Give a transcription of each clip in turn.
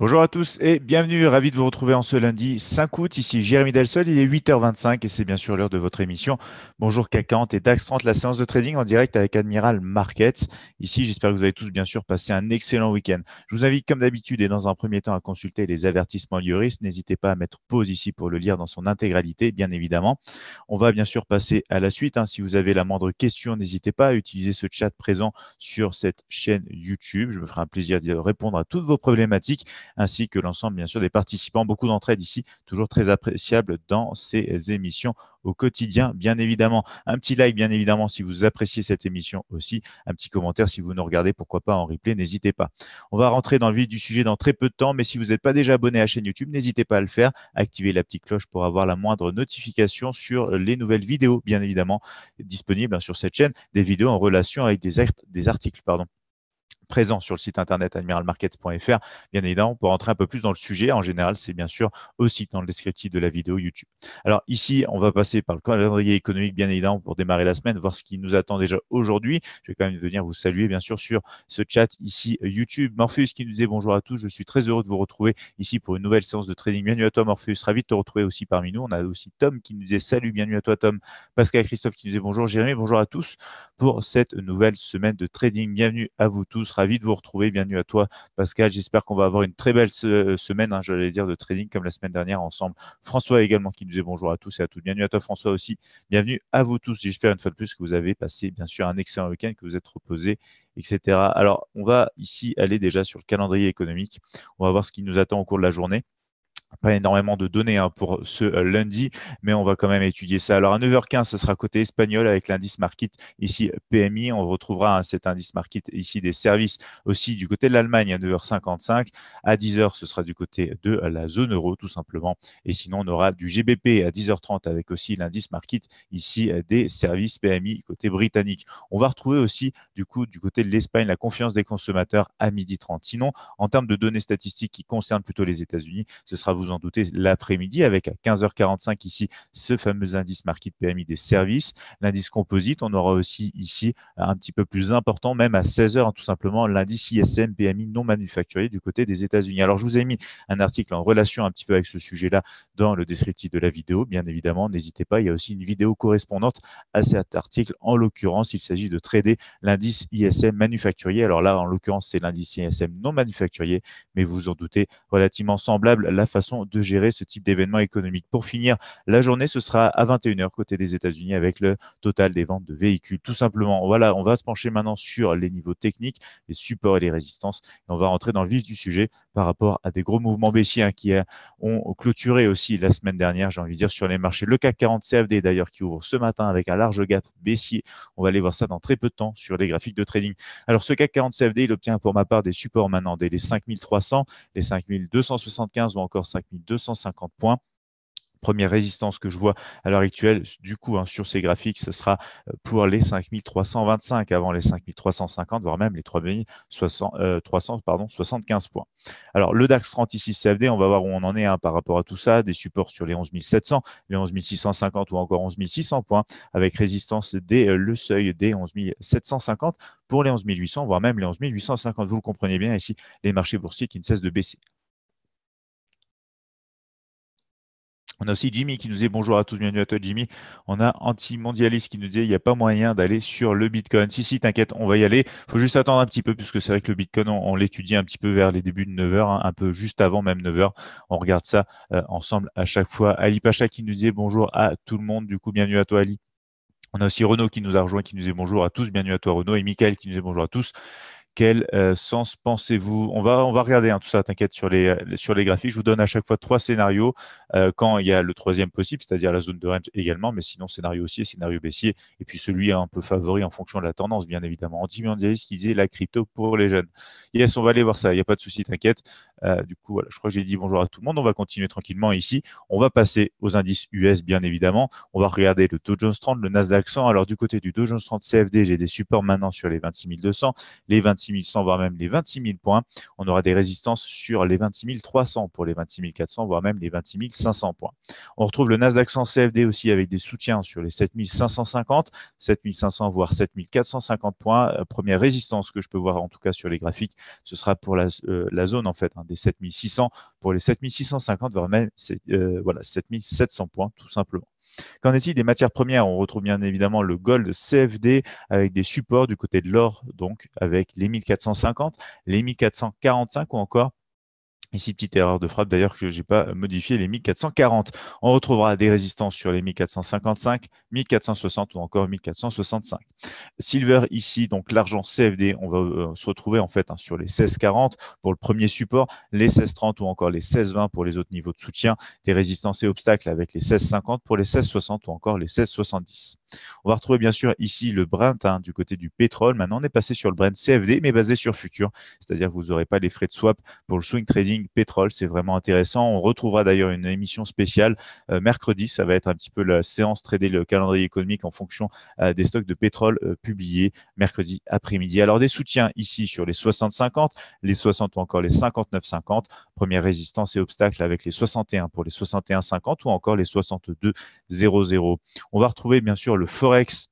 Bonjour à tous et bienvenue, ravi de vous retrouver en ce lundi 5 août, ici Jérémy Delsol, il est 8h25 et c'est bien sûr l'heure de votre émission. Bonjour cac et DAX30, la séance de trading en direct avec Admiral Markets. Ici, j'espère que vous avez tous bien sûr passé un excellent week-end. Je vous invite comme d'habitude et dans un premier temps à consulter les avertissements juristes. N'hésitez pas à mettre pause ici pour le lire dans son intégralité, bien évidemment. On va bien sûr passer à la suite. Hein. Si vous avez la moindre question, n'hésitez pas à utiliser ce chat présent sur cette chaîne YouTube. Je me ferai un plaisir de répondre à toutes vos problématiques ainsi que l'ensemble, bien sûr, des participants. Beaucoup d'entraide ici, toujours très appréciable dans ces émissions au quotidien, bien évidemment. Un petit like, bien évidemment, si vous appréciez cette émission aussi. Un petit commentaire si vous nous regardez, pourquoi pas en replay, n'hésitez pas. On va rentrer dans le vif du sujet dans très peu de temps, mais si vous n'êtes pas déjà abonné à la chaîne YouTube, n'hésitez pas à le faire. Activez la petite cloche pour avoir la moindre notification sur les nouvelles vidéos, bien évidemment, disponibles sur cette chaîne, des vidéos en relation avec des, des articles. Pardon présent sur le site internet admiralmarkets.fr. Bien évidemment, pour entrer un peu plus dans le sujet, en général, c'est bien sûr aussi dans le descriptif de la vidéo YouTube. Alors ici, on va passer par le calendrier économique, bien évidemment, pour démarrer la semaine, voir ce qui nous attend déjà aujourd'hui. Je vais quand même venir vous saluer, bien sûr, sur ce chat ici euh, YouTube. Morpheus qui nous dit bonjour à tous. Je suis très heureux de vous retrouver ici pour une nouvelle séance de trading. Bienvenue à toi, Morpheus. Ravi de te retrouver aussi parmi nous. On a aussi Tom qui nous dit salut, bienvenue à toi, Tom. Pascal Christophe qui nous disait bonjour, Jérémy, bonjour à tous pour cette nouvelle semaine de trading. Bienvenue à vous tous ravi de vous retrouver. Bienvenue à toi, Pascal. J'espère qu'on va avoir une très belle euh, semaine, hein, j'allais dire, de trading comme la semaine dernière ensemble. François également qui nous dit bonjour à tous et à toutes. Bienvenue à toi, François aussi. Bienvenue à vous tous. J'espère une fois de plus que vous avez passé, bien sûr, un excellent week-end, que vous êtes reposés, etc. Alors, on va ici aller déjà sur le calendrier économique. On va voir ce qui nous attend au cours de la journée pas énormément de données hein, pour ce euh, lundi, mais on va quand même étudier ça. Alors à 9h15, ce sera côté espagnol avec l'indice market ici PMI. On retrouvera hein, cet indice market ici des services aussi du côté de l'Allemagne à 9h55. À 10h, ce sera du côté de la zone euro tout simplement. Et sinon, on aura du GBP à 10h30 avec aussi l'indice market ici euh, des services PMI côté britannique. On va retrouver aussi du coup du côté de l'Espagne la confiance des consommateurs à 12h30. Sinon, en termes de données statistiques qui concernent plutôt les États-Unis, ce sera vous vous en doutez, l'après-midi avec à 15h45 ici ce fameux indice Market PMI des services. L'indice composite, on aura aussi ici un petit peu plus important, même à 16h hein, tout simplement, l'indice ISM PMI non manufacturier du côté des États-Unis. Alors je vous ai mis un article en relation un petit peu avec ce sujet-là dans le descriptif de la vidéo, bien évidemment, n'hésitez pas, il y a aussi une vidéo correspondante à cet article. En l'occurrence, il s'agit de trader l'indice ISM manufacturier. Alors là, en l'occurrence, c'est l'indice ISM non manufacturier, mais vous vous en doutez, relativement semblable la façon de gérer ce type d'événement économique. Pour finir, la journée, ce sera à 21h côté des États-Unis avec le total des ventes de véhicules. Tout simplement, voilà, on va se pencher maintenant sur les niveaux techniques, les supports et les résistances. Et on va rentrer dans le vif du sujet par rapport à des gros mouvements baissiers hein, qui ont clôturé aussi la semaine dernière, j'ai envie de dire, sur les marchés. Le CAC 40 CFD d'ailleurs qui ouvre ce matin avec un large gap baissier. On va aller voir ça dans très peu de temps sur les graphiques de trading. Alors ce CAC 40 CFD, il obtient pour ma part des supports maintenant dès les 5300, les 5275 ou encore 5250 250 points première résistance que je vois à l'heure actuelle, du coup, hein, sur ces graphiques, ce sera euh, pour les 5325 avant les 5350, voire même les 360 75 euh, points. Alors, le DAX 36 CFD, on va voir où on en est hein, par rapport à tout ça, des supports sur les 11700, les 11650 ou encore 11600 points, avec résistance dès euh, le seuil des 11750 pour les 11800, voire même les 11850. Vous le comprenez bien ici, les marchés boursiers qui ne cessent de baisser. On a aussi Jimmy qui nous dit bonjour à tous, bienvenue à toi Jimmy. On a Antimondialiste qui nous dit il n'y a pas moyen d'aller sur le Bitcoin. Si, si, t'inquiète, on va y aller. Il faut juste attendre un petit peu puisque c'est vrai que le Bitcoin, on, l'étudie un petit peu vers les débuts de 9h, hein, un peu juste avant même 9h. On regarde ça euh, ensemble à chaque fois. Ali Pacha qui nous dit bonjour à tout le monde. Du coup, bienvenue à toi Ali. On a aussi Renaud qui nous a rejoint, qui nous dit bonjour à tous, bienvenue à toi Renaud, et Michael qui nous dit bonjour à tous. Quel euh, sens pensez-vous on va, on va regarder hein, tout ça, t'inquiète, sur euh, les, sur les graphiques. Je vous donne à chaque fois trois scénarios euh, quand il y a le troisième possible, c'est-à-dire la zone de range également, mais sinon scénario haussier, scénario baissier, et puis celui un peu favori en fonction de la tendance, bien évidemment. anti-mondialiste, qui disait la crypto pour les jeunes. Yes, on va aller voir ça, il n'y a pas de souci, t'inquiète. du coup, voilà, je crois que j'ai dit bonjour à tout le monde. On va continuer tranquillement ici. On va passer aux indices US, bien évidemment. On va regarder le Dow Jones 30, le Nasdaq 100. Alors, du côté du Dow Jones 30 CFD, j'ai des supports maintenant sur les 26 200, les 26 26 100, voire même les 26 000 points. On aura des résistances sur les 26 300 pour les 26 400, voire même les 26 500 points. On retrouve le Nasdaq 100 CFD aussi avec des soutiens sur les 7 550, 7 500, voire 7 450 points. Euh, première résistance que je peux voir en tout cas sur les graphiques, ce sera pour la, euh, zone en fait hein, des 7 600 pour les 7 650, voire même euh, voilà, 7 700 points tout simplement. Qu'en est-il des matières premières On retrouve bien évidemment le gold CFD avec des supports du côté de l'or, donc avec les 1450, les 1445 ou encore Ici, petite erreur de frappe d'ailleurs que je n'ai pas modifié les 1440. On retrouvera des résistances sur les 1455, 1460 ou encore 1465. Silver ici, donc l'argent CFD, on va euh, se retrouver en fait hein, sur les 1640 pour le premier support, les 1630 ou encore les 1620 pour les autres niveaux de soutien, des résistances et obstacles avec les 1650 pour les 1660 ou encore les 1670. On va retrouver bien sûr ici le Brent hein, du côté du pétrole. Maintenant, on est passé sur le Brent CFD mais basé sur futur, c'est-à-dire que vous n'aurez pas les frais de swap pour le swing trading pétrole. C'est vraiment intéressant. On retrouvera d'ailleurs une émission spéciale euh, mercredi. Ça va être un petit peu la séance trader le calendrier économique en fonction euh, des stocks de pétrole euh, publiés mercredi après-midi. Alors des soutiens ici sur les 60-50, les 60 ou encore les 59-50. Première résistance et obstacle avec les 61 pour les 61-50 ou encore les 62-00. On va retrouver bien sûr le forex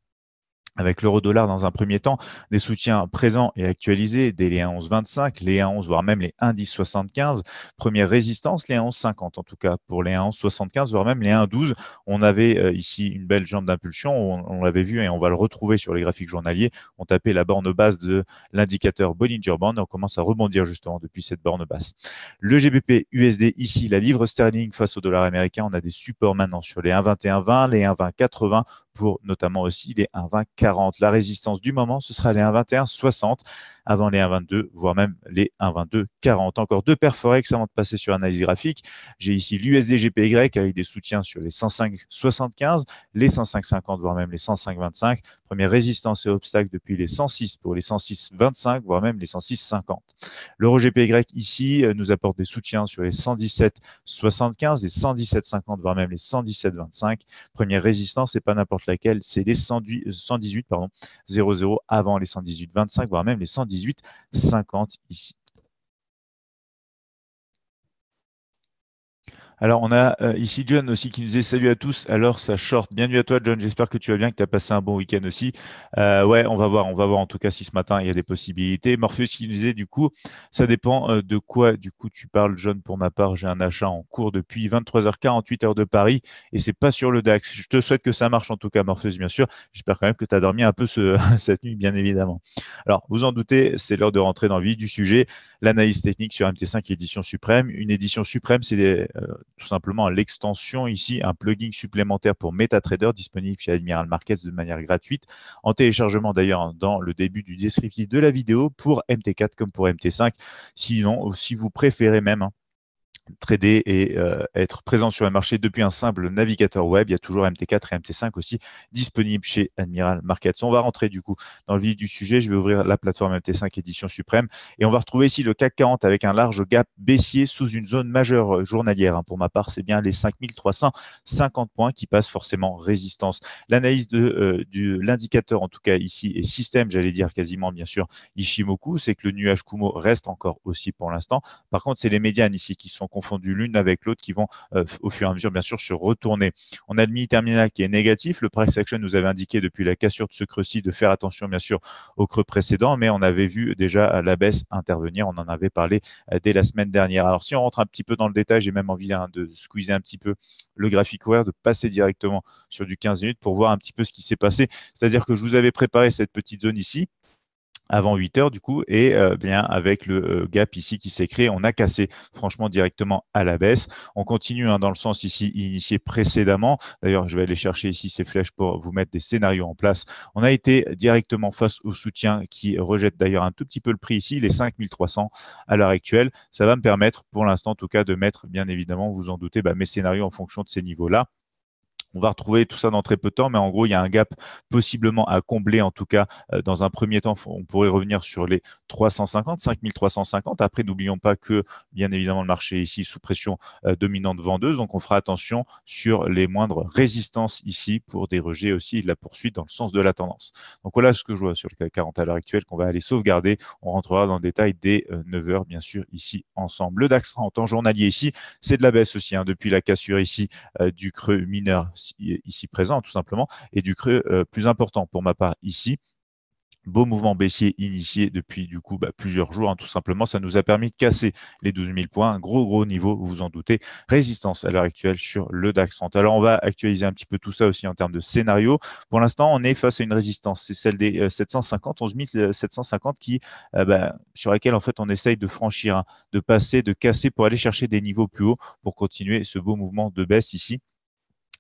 avec l'euro-dollar dans un premier temps, des soutiens présents et actualisés dès les 1,1125, les 1,11 voire même les 1,1075. Première résistance, les 1,1150 en tout cas pour les 1,1175 voire même les 1,12. On avait euh, ici une belle jambe d'impulsion, on, l'avait vu hein, et on va le retrouver sur les graphiques journaliers. On tapait la borne basse de l'indicateur Bollinger Band et on commence à rebondir justement depuis cette borne basse. Le GBP USD ici, la livre sterling face au dollar américain, on a des supports maintenant sur les 1,2120, les 1,2080 pour notamment aussi les 1,20-40. La résistance du moment, ce sera les 1,21-60 avant les 1,22, voire même les 1,22-40. Encore deux paires avant de passer sur l'analyse graphique. J'ai ici lusd avec des soutiens sur les 105 75 les 105,50, voire même les 25 Première résistance et obstacle depuis les 106 pour les 106,25, voire même les 106,50. L'euro-GPY ici euh, nous apporte des soutiens sur les 117 117,75, les 50 voire même les 117,25. Première résistance et pas n'importe laquelle c'est les 118, euh, pardon, 00 avant les 118, 25, voire même les 118, 50 ici. Alors, on a euh, ici John aussi qui nous dit salut à tous. Alors, ça short. Bienvenue à toi, John. J'espère que tu vas bien, que tu as passé un bon week-end aussi. Euh, ouais, on va voir. On va voir en tout cas si ce matin il y a des possibilités. Morpheus qui nous disait du coup, ça dépend euh, de quoi du coup tu parles, John. Pour ma part, j'ai un achat en cours depuis 23h48 heure de Paris et c'est pas sur le DAX. Je te souhaite que ça marche en tout cas, Morpheus, bien sûr. J'espère quand même que tu as dormi un peu ce, cette nuit, bien évidemment. Alors, vous en doutez, c'est l'heure de rentrer dans le vif du sujet l'analyse technique sur MT5 édition suprême. Une édition suprême, c'est euh, tout simplement l'extension ici, un plugin supplémentaire pour MetaTrader disponible chez Admiral Markets de manière gratuite, en téléchargement d'ailleurs dans le début du descriptif de la vidéo pour MT4 comme pour MT5. Sinon, si vous préférez même, hein trader et euh, être présent sur le marché depuis un simple navigateur web. Il y a toujours MT4 et MT5 aussi disponibles chez Admiral Markets. On va rentrer du coup dans le vif du sujet. Je vais ouvrir la plateforme MT5 édition suprême et on va retrouver ici le CAC 40 avec un large gap baissier sous une zone majeure euh, journalière. Hein. Pour ma part, c'est bien les 5350 points qui passent forcément résistance. L'analyse de, euh, l'indicateur, en tout cas ici, et système, j'allais dire quasiment bien sûr Ishimoku, c'est que le nuage Kumo reste encore aussi pour l'instant. Par contre, c'est les médianes ici qui sont fondu l'une avec l'autre qui vont euh, au fur et à mesure, bien sûr, se retourner. On a le mini terminal qui est négatif. Le price action nous avait indiqué depuis la cassure de ce creux-ci de faire attention, bien sûr, au creux précédent, mais on avait vu déjà la baisse intervenir. On en avait parlé euh, dès la semaine dernière. Alors, si on rentre un petit peu dans le détail, j'ai même envie hein, de squeezer un petit peu le graphique horaire, de passer directement sur du 15 minutes pour voir un petit peu ce qui s'est passé. C'est-à-dire que je vous avais préparé cette petite zone ici avant 8 heures du coup et euh, bien avec le euh, gap ici qui s'est créé on a cassé franchement directement à la baisse on continue hein, dans le sens ici initié précédemment d'ailleurs je vais aller chercher ici ces flèches pour vous mettre des scénarios en place on a été directement face au soutien qui rejette d'ailleurs un tout petit peu le prix ici les 5300 à l'heure actuelle ça va me permettre pour l'instant en tout cas de mettre bien évidemment vous en doutez bah, mes scénarios en fonction de ces niveaux là on va retrouver tout ça dans très peu de temps, mais en gros, il y a un gap possiblement à combler, en tout cas, euh, dans un premier temps, on pourrait revenir sur les 350, 5350. Après, n'oublions pas que, bien évidemment, le marché est ici sous pression euh, dominante vendeuse, donc on fera attention sur les moindres résistances ici pour déroger aussi de la poursuite dans le sens de la tendance. Donc voilà ce que je vois sur le 40 à l'heure actuelle qu'on va aller sauvegarder. On rentrera dans le détail dès 9h, euh, bien sûr, ici ensemble. Le DAX en temps journalier ici, c'est de la baisse aussi, hein, depuis la cassure ici du creux mineur euh, ici présent, tout simplement, et du creux euh, plus important pour ma part ici. Beau mouvement baissier initié depuis du coup bah, plusieurs jours, hein, tout simplement. Ça nous a permis de casser les 12 000 points. gros, gros niveau, vous vous en doutez. Résistance à l'heure actuelle sur le DAX 30. Alors, on va actualiser un petit peu tout ça aussi en termes de scénario. Pour l'instant, on est face à une résistance. C'est celle des 750, 11 750 qui, euh, bah, sur laquelle, en fait, on essaye de franchir, hein, de passer, de casser pour aller chercher des niveaux plus hauts pour continuer ce beau mouvement de baisse ici.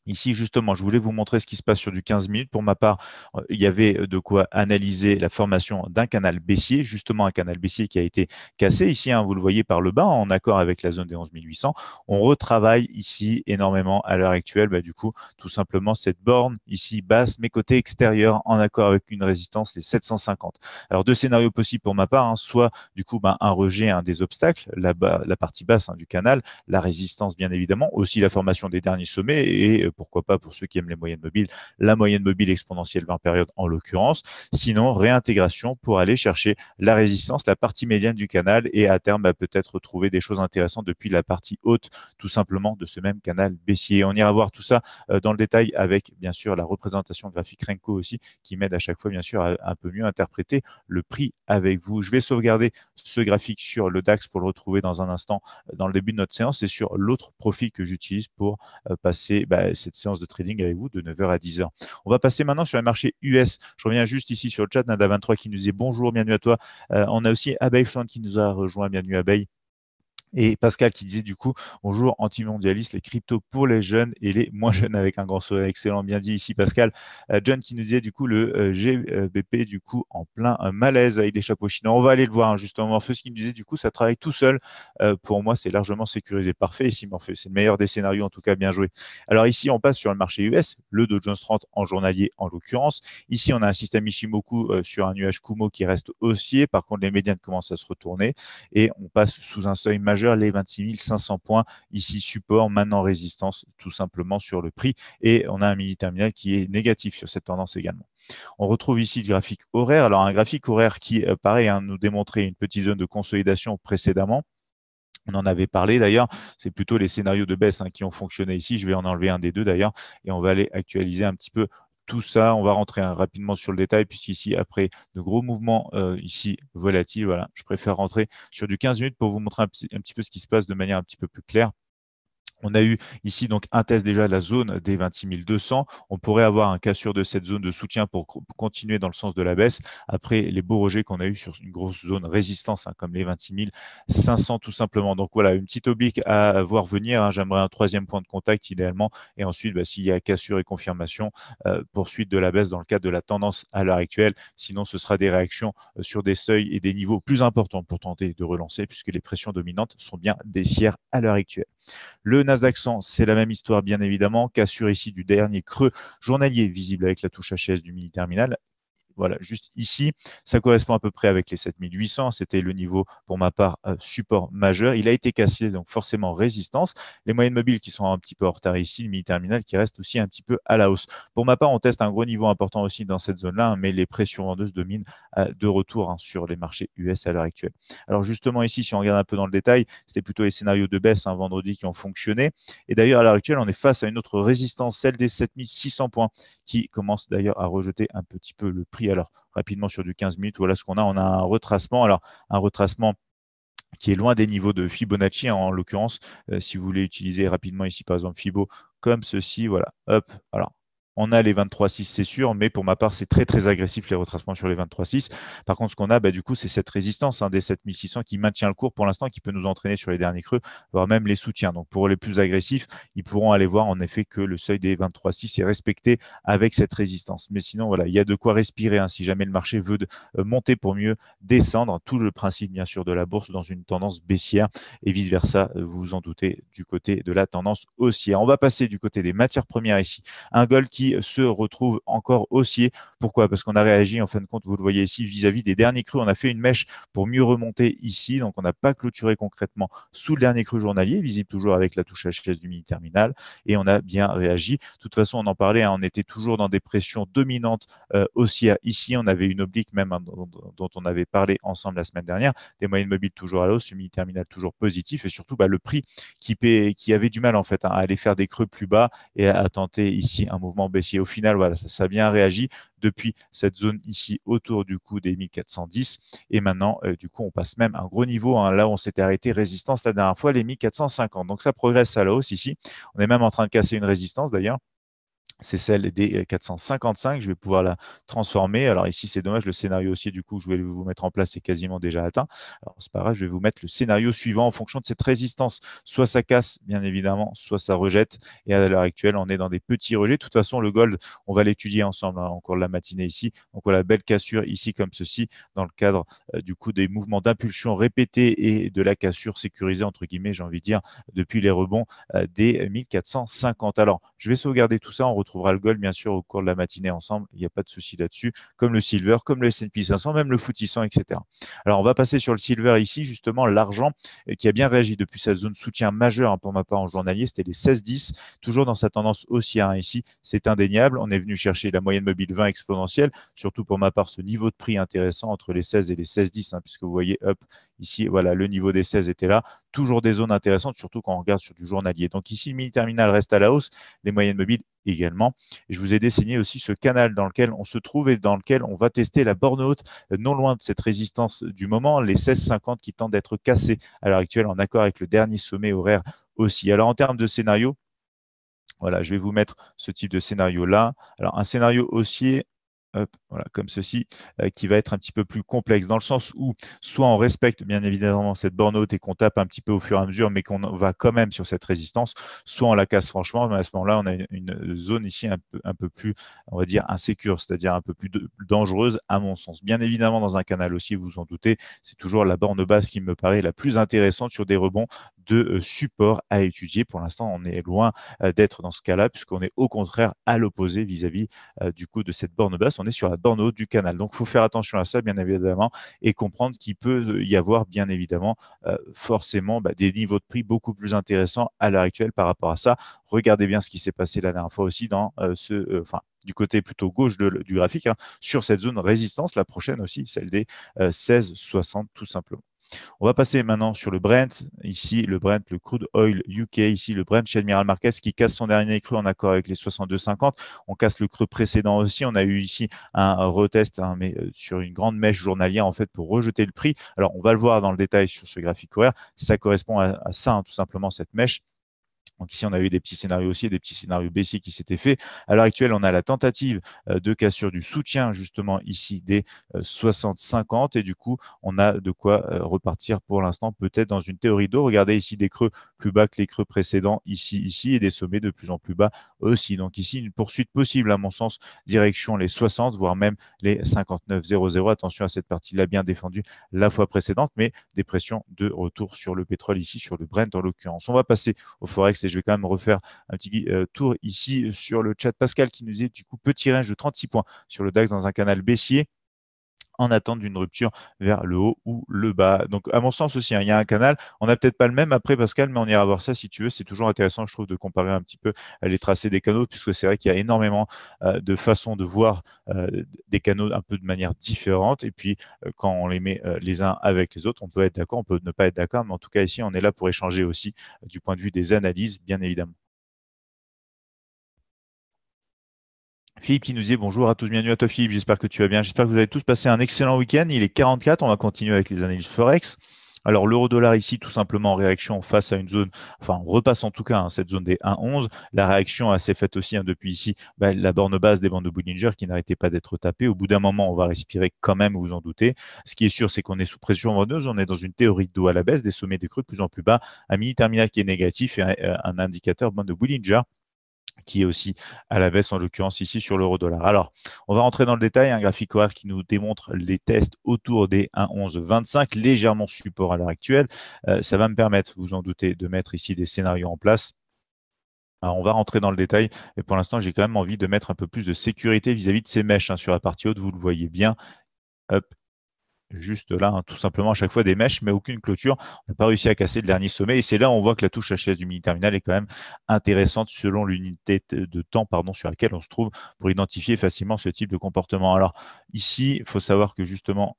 Ici, justement, je voulais vous montrer ce qui se passe sur du 15 minutes. Pour ma part, euh, il y avait euh, de quoi analyser la formation d'un canal baissier, justement un canal baissier qui a été cassé. Ici, hein, vous le voyez par le bas, en accord avec la zone des 11 800. On retravaille ici énormément à l'heure actuelle, bah, du coup, tout simplement cette borne ici basse, mais côté extérieur, en accord avec une résistance, des 750. Alors, deux scénarios possibles pour ma part, hein. soit du coup bah, un rejet un des obstacles, la, la partie basse hein, du canal, la résistance bien évidemment, aussi la formation des derniers sommets et euh, pourquoi pas pour ceux qui aiment les moyennes mobiles, la moyenne mobile exponentielle 20 périodes en l'occurrence. Sinon, réintégration pour aller chercher la résistance, la partie médiane du canal et à terme bah, peut-être trouver des choses intéressantes depuis la partie haute tout simplement de ce même canal baissier. On ira voir tout ça euh, dans le détail avec bien sûr la représentation graphique Renko aussi qui m'aide à chaque fois bien sûr à un peu mieux interpréter le prix avec vous. Je vais sauvegarder ce graphique sur le DAX pour le retrouver dans un instant euh, dans le début de notre séance et sur l'autre profil que j'utilise pour euh, passer bah, cette séance de trading avec vous de 9h à 10h. On va passer maintenant sur les marché US. Je reviens juste ici sur le chat, Nada23 qui nous dit bonjour, bienvenue à toi. Euh, on a aussi Abeille qui nous a rejoint, bienvenue Abeille. Et Pascal qui disait du coup, bonjour, anti-mondialiste, les cryptos pour les jeunes et les moins jeunes avec un grand sourire. Excellent, bien dit ici Pascal. Euh, John qui nous disait du coup le euh, GBP du coup en plein euh, malaise avec des chapeaux chinois. On va aller le voir hein, justement Morpheus qui nous disait du coup ça travaille tout seul. pour moi c'est largement sécurisé. Parfait ici Morpheus, c'est le meilleur des scénarios en tout cas, bien joué. Alors ici on passe sur le marché US, le Dow Jones 30 en journalier en l'occurrence. Ici on a un système Ishimoku sur un nuage Kumo qui reste haussier. Par contre les médias commencent à se retourner et on passe sous un seuil majeur les 26 500 points, ici support, maintenant résistance, tout simplement sur le prix. Et on a un mini terminal qui est négatif sur cette tendance également. On retrouve ici le graphique horaire. Alors, un graphique horaire qui, euh, pareil, hein, nous démontrait une petite zone de consolidation précédemment. On en avait parlé d'ailleurs, c'est plutôt les scénarios de baisse hein, qui ont fonctionné ici. Je vais en enlever un des deux d'ailleurs et on va aller actualiser un petit peu tout ça, on va rentrer hein, rapidement sur le détail, puisqu'ici, après de gros mouvements euh, ici volatiles, voilà, je préfère rentrer sur du 15 minutes pour vous montrer un, petit peu ce qui se passe de manière un petit peu plus claire. On a eu ici donc un test déjà de la zone des 26 200. On pourrait avoir un cassure de cette zone de soutien pour continuer dans le sens de la baisse après les beaux rejets qu'on a eu sur une grosse zone résistance hein, comme les 26 500 tout simplement. Donc voilà, une petite oblique à voir venir. Hein. J'aimerais un troisième point de contact idéalement et ensuite bah, s'il y a cassure et confirmation, euh, poursuite de la baisse dans le cadre de la tendance à l'heure actuelle. Sinon, ce sera des réactions euh, sur des seuils et des niveaux plus importants pour tenter de relancer puisque les pressions dominantes sont bien baissières à l'heure actuelle. Le d'accent c'est la même histoire bien évidemment. qu'assure ici du dernier creux journalier visible avec la touche HS du mini-terminal voilà, juste ici, ça correspond à peu près avec les 7800. C'était le niveau, pour ma part, euh, support majeur. Il a été cassé, donc forcément résistance. Les moyennes mobiles qui sont un petit peu en retard ici, le mini-terminal qui reste aussi un petit peu à la hausse. Pour ma part, on teste un gros niveau important aussi dans cette zone-là, hein, mais les pressions vendeuses dominent euh, de retour hein, sur les marchés US à l'heure actuelle. Alors justement ici, si on regarde un peu dans le détail, c'était plutôt les scénarios de baisse un hein, vendredi qui ont fonctionné. Et d'ailleurs, à l'heure actuelle, on est face à une autre résistance, celle des 7600 points, qui commence d'ailleurs à rejeter un petit peu le prix alors rapidement sur du 15 minutes. Voilà ce qu'on a. On a un retracement. Alors, un retracement qui est loin des niveaux de Fibonacci en l'occurrence. Euh, si vous voulez utiliser rapidement ici, par exemple, Fibo comme ceci, voilà, hop. Alors, on a les 23,6, c'est sûr, mais pour ma part, c'est très très agressif les retracements sur les 23,6. Par contre, ce qu'on a, bah, du coup, c'est cette résistance hein, des 7600 qui maintient le cours pour l'instant, qui peut nous entraîner sur les derniers creux, voire même les soutiens. Donc pour les plus agressifs, ils pourront aller voir en effet que le seuil des 23,6 est respecté avec cette résistance. Mais sinon, voilà, il y a de quoi respirer hein, si jamais le marché veut euh, monter pour mieux descendre. Tout le principe, bien sûr, de la bourse dans une tendance baissière et vice-versa, euh, vous vous en doutez, du côté de la tendance haussière. On va passer du côté des matières premières ici. Un gold qui se retrouve encore haussier. Pourquoi Parce qu'on a réagi, en fin de compte, vous le voyez ici, vis-à-vis des derniers creux. On a fait une mèche pour mieux remonter ici. Donc, on n'a pas clôturé concrètement sous le dernier creux journalier, visible toujours avec la touche HS du mini-terminal. Et on a bien réagi. De toute façon, on en parlait, hein, on était toujours dans des pressions dominantes euh, haussières. Ici, on avait une oblique même hein, dont, on avait parlé ensemble la semaine dernière. Des moyennes mobiles toujours à la hausse, le mini-terminal toujours positif. Et surtout, bah, le prix qui, qui avait du mal en fait hein, à aller faire des creux plus bas et à tenter ici un mouvement baissier. Au final, voilà, ça, a bien réagi depuis cette zone ici autour du coup des 1410. Et maintenant, euh, du coup, on passe même un gros niveau. Là hein. là, on s'était arrêté résistance la dernière fois, les 1450. Donc ça progresse à la hausse ici. On est même en train de casser une résistance d'ailleurs c'est celle des 455. Euh, je vais pouvoir la transformer. Alors ici, c'est dommage, le scénario aussi, du coup, je vais vous mettre en place, est quasiment déjà atteint. Alors c'est pas je vais vous mettre le scénario suivant en fonction de cette résistance. Soit ça casse, bien évidemment, soit ça rejette. Et à l'heure actuelle, on est dans des petits rejets. De toute façon, le gold, on va l'étudier ensemble hein, encore la matinée ici. Donc voilà, belle cassure ici comme ceci, dans le cadre euh, du coup des mouvements d'impulsion répétés et de la cassure sécurisée, entre guillemets, j'ai envie de dire, depuis les rebonds euh, des 1450. Alors, je vais sauvegarder tout ça. en trouvera le gold, bien sûr, au cours de la matinée ensemble. Il n'y a pas de souci là-dessus. Comme le silver, comme le S&P 500, même le footissant etc. Alors, on va passer sur le silver ici, justement, l'argent euh, qui a bien réagi depuis sa zone soutien majeure, hein, pour ma part, en journalier, c'était les 16-10, toujours dans sa tendance haussière. Hein, ici, c'est indéniable. On est venu chercher la moyenne mobile 20 exponentielle, surtout pour ma part, ce niveau de prix intéressant entre les 16 et les 16-10, hein, puisque vous voyez, hop, ici, voilà, le niveau des 16 était là toujours des zones intéressantes, surtout quand on regarde sur du journalier. Donc ici, le mini-terminal reste à la hausse, les moyennes mobiles également. je vous ai dessiné aussi ce canal dans lequel on se trouve et dans lequel on va tester la borne haute, euh, non loin de cette résistance du moment, les 16,50 qui tendent d'être cassés à l'heure actuelle en accord avec le dernier sommet horaire aussi. Alors en termes de scénario, voilà, je vais vous mettre ce type de scénario-là. Alors, un scénario haussier, voilà, comme ceci, euh, qui va être un petit peu plus complexe, dans le sens où soit on respecte bien évidemment cette borne haute et qu'on tape un petit peu au fur et à mesure, mais qu'on va quand même sur cette résistance, soit on la casse franchement, mais à ce moment-là, on a une, zone ici un peu, un peu, plus, on va dire, insécure, c'est-à-dire un peu plus dangereuse à mon sens. Bien évidemment, dans un canal aussi, vous vous en doutez, c'est toujours la borne basse qui me paraît la plus intéressante sur des rebonds de support à étudier. Pour l'instant, on est loin d'être dans ce cas-là, puisqu'on est au contraire à l'opposé vis-à-vis du coup de cette borne basse. On est sur la borne haute du canal. Donc, il faut faire attention à ça, bien évidemment, et comprendre qu'il peut y avoir, bien évidemment, forcément bah, des niveaux de prix beaucoup plus intéressants à l'heure actuelle par rapport à ça. Regardez bien ce qui s'est passé la dernière fois aussi dans ce, enfin, du côté plutôt gauche du graphique, hein, sur cette zone résistance, la prochaine aussi, celle des 16,60 tout simplement. On va passer maintenant sur le Brent. Ici, le Brent, le crude oil UK. Ici, le Brent chez Admiral Marquez qui casse son dernier creux en accord avec les 62,50. On casse le creux précédent aussi. On a eu ici un retest hein, mais euh, sur une grande mèche journalière en fait pour rejeter le prix. Alors, on va le voir dans le détail sur ce graphique horaire. Ça correspond à, ça, hein, tout simplement, cette mèche. Donc ici, on a eu des petits scénarios aussi, des petits scénarios baissiers qui s'étaient faits. À l'heure actuelle, on a la tentative euh, de cassure du soutien, justement ici, des 60-50. Euh, et du coup, on a de quoi euh, repartir pour l'instant, peut-être dans une théorie d'eau. Regardez ici des creux plus bas que les creux précédents, ici, ici, et des sommets de plus en plus bas aussi. Donc ici, une poursuite possible, à mon sens, direction les 60, voire même les 59-00. Attention à cette partie-là bien défendue la fois précédente, mais des pressions de retour sur le pétrole ici, sur le Brent en l'occurrence. On va passer au Forex et je vais quand même refaire un petit euh, tour ici sur le chat. Pascal qui nous dit du coup petit range de 36 points sur le DAX dans un canal baissier en attente d'une rupture vers le haut ou le bas. Donc, à mon sens aussi, hein, il y a un canal. On n'a peut-être pas le même après, Pascal, mais on ira voir ça si tu veux. C'est toujours intéressant, je trouve, de comparer un petit peu euh, les tracés des canaux, puisque c'est vrai qu'il y a énormément euh, de façons de voir euh, des canaux un peu de manière différente. Et puis, quand on les met les uns avec les autres, on peut être d'accord, on peut ne pas être d'accord, mais en tout cas, ici, on est là pour échanger aussi du point de vue des analyses, bien évidemment. Philippe qui nous dit bonjour à tous, bienvenue à toi Philippe, j'espère que tu vas bien, j'espère que vous avez tous passé un excellent week-end, il est 44, on va continuer avec les analyses Forex. Alors l'euro dollar ici tout simplement en réaction face à une zone, enfin on repasse en tout cas hein, cette zone des 1,11. La réaction s'est faite aussi hein, depuis ici bah, la borne basse des bandes de Bollinger qui n'arrêtait pas d'être tapée. Au bout d'un moment on va respirer quand même, vous en doutez. Ce qui est sûr c'est qu'on est sous pression vendeuse, on est dans une théorie de dos à la baisse, des sommets des creux de plus en plus bas, un mini terminal qui est négatif et euh, un, indicateur bande de Bollinger qui est aussi à la baisse en l'occurrence ici sur l'euro dollar. Alors, on va rentrer dans le détail, un graphique horaire qui nous démontre les tests autour des 1,1125, légèrement support à l'heure actuelle. Euh, ça va me permettre, vous en doutez, de mettre ici des scénarios en place alors on va rentrer dans le détail, Et pour l'instant, j'ai quand même envie de mettre un peu plus de sécurité vis-à-vis de ces mèches hein, sur la partie haute, vous le voyez bien. Hop, juste là, hein, tout simplement à chaque fois des mèches, mais aucune clôture. On n'a pas réussi à casser le dernier sommet. Et c'est là où on voit que la touche HS du mini-terminal est quand même intéressante selon l'unité de temps pardon, sur laquelle on se trouve pour identifier facilement ce type de comportement. Alors ici, il faut savoir que justement,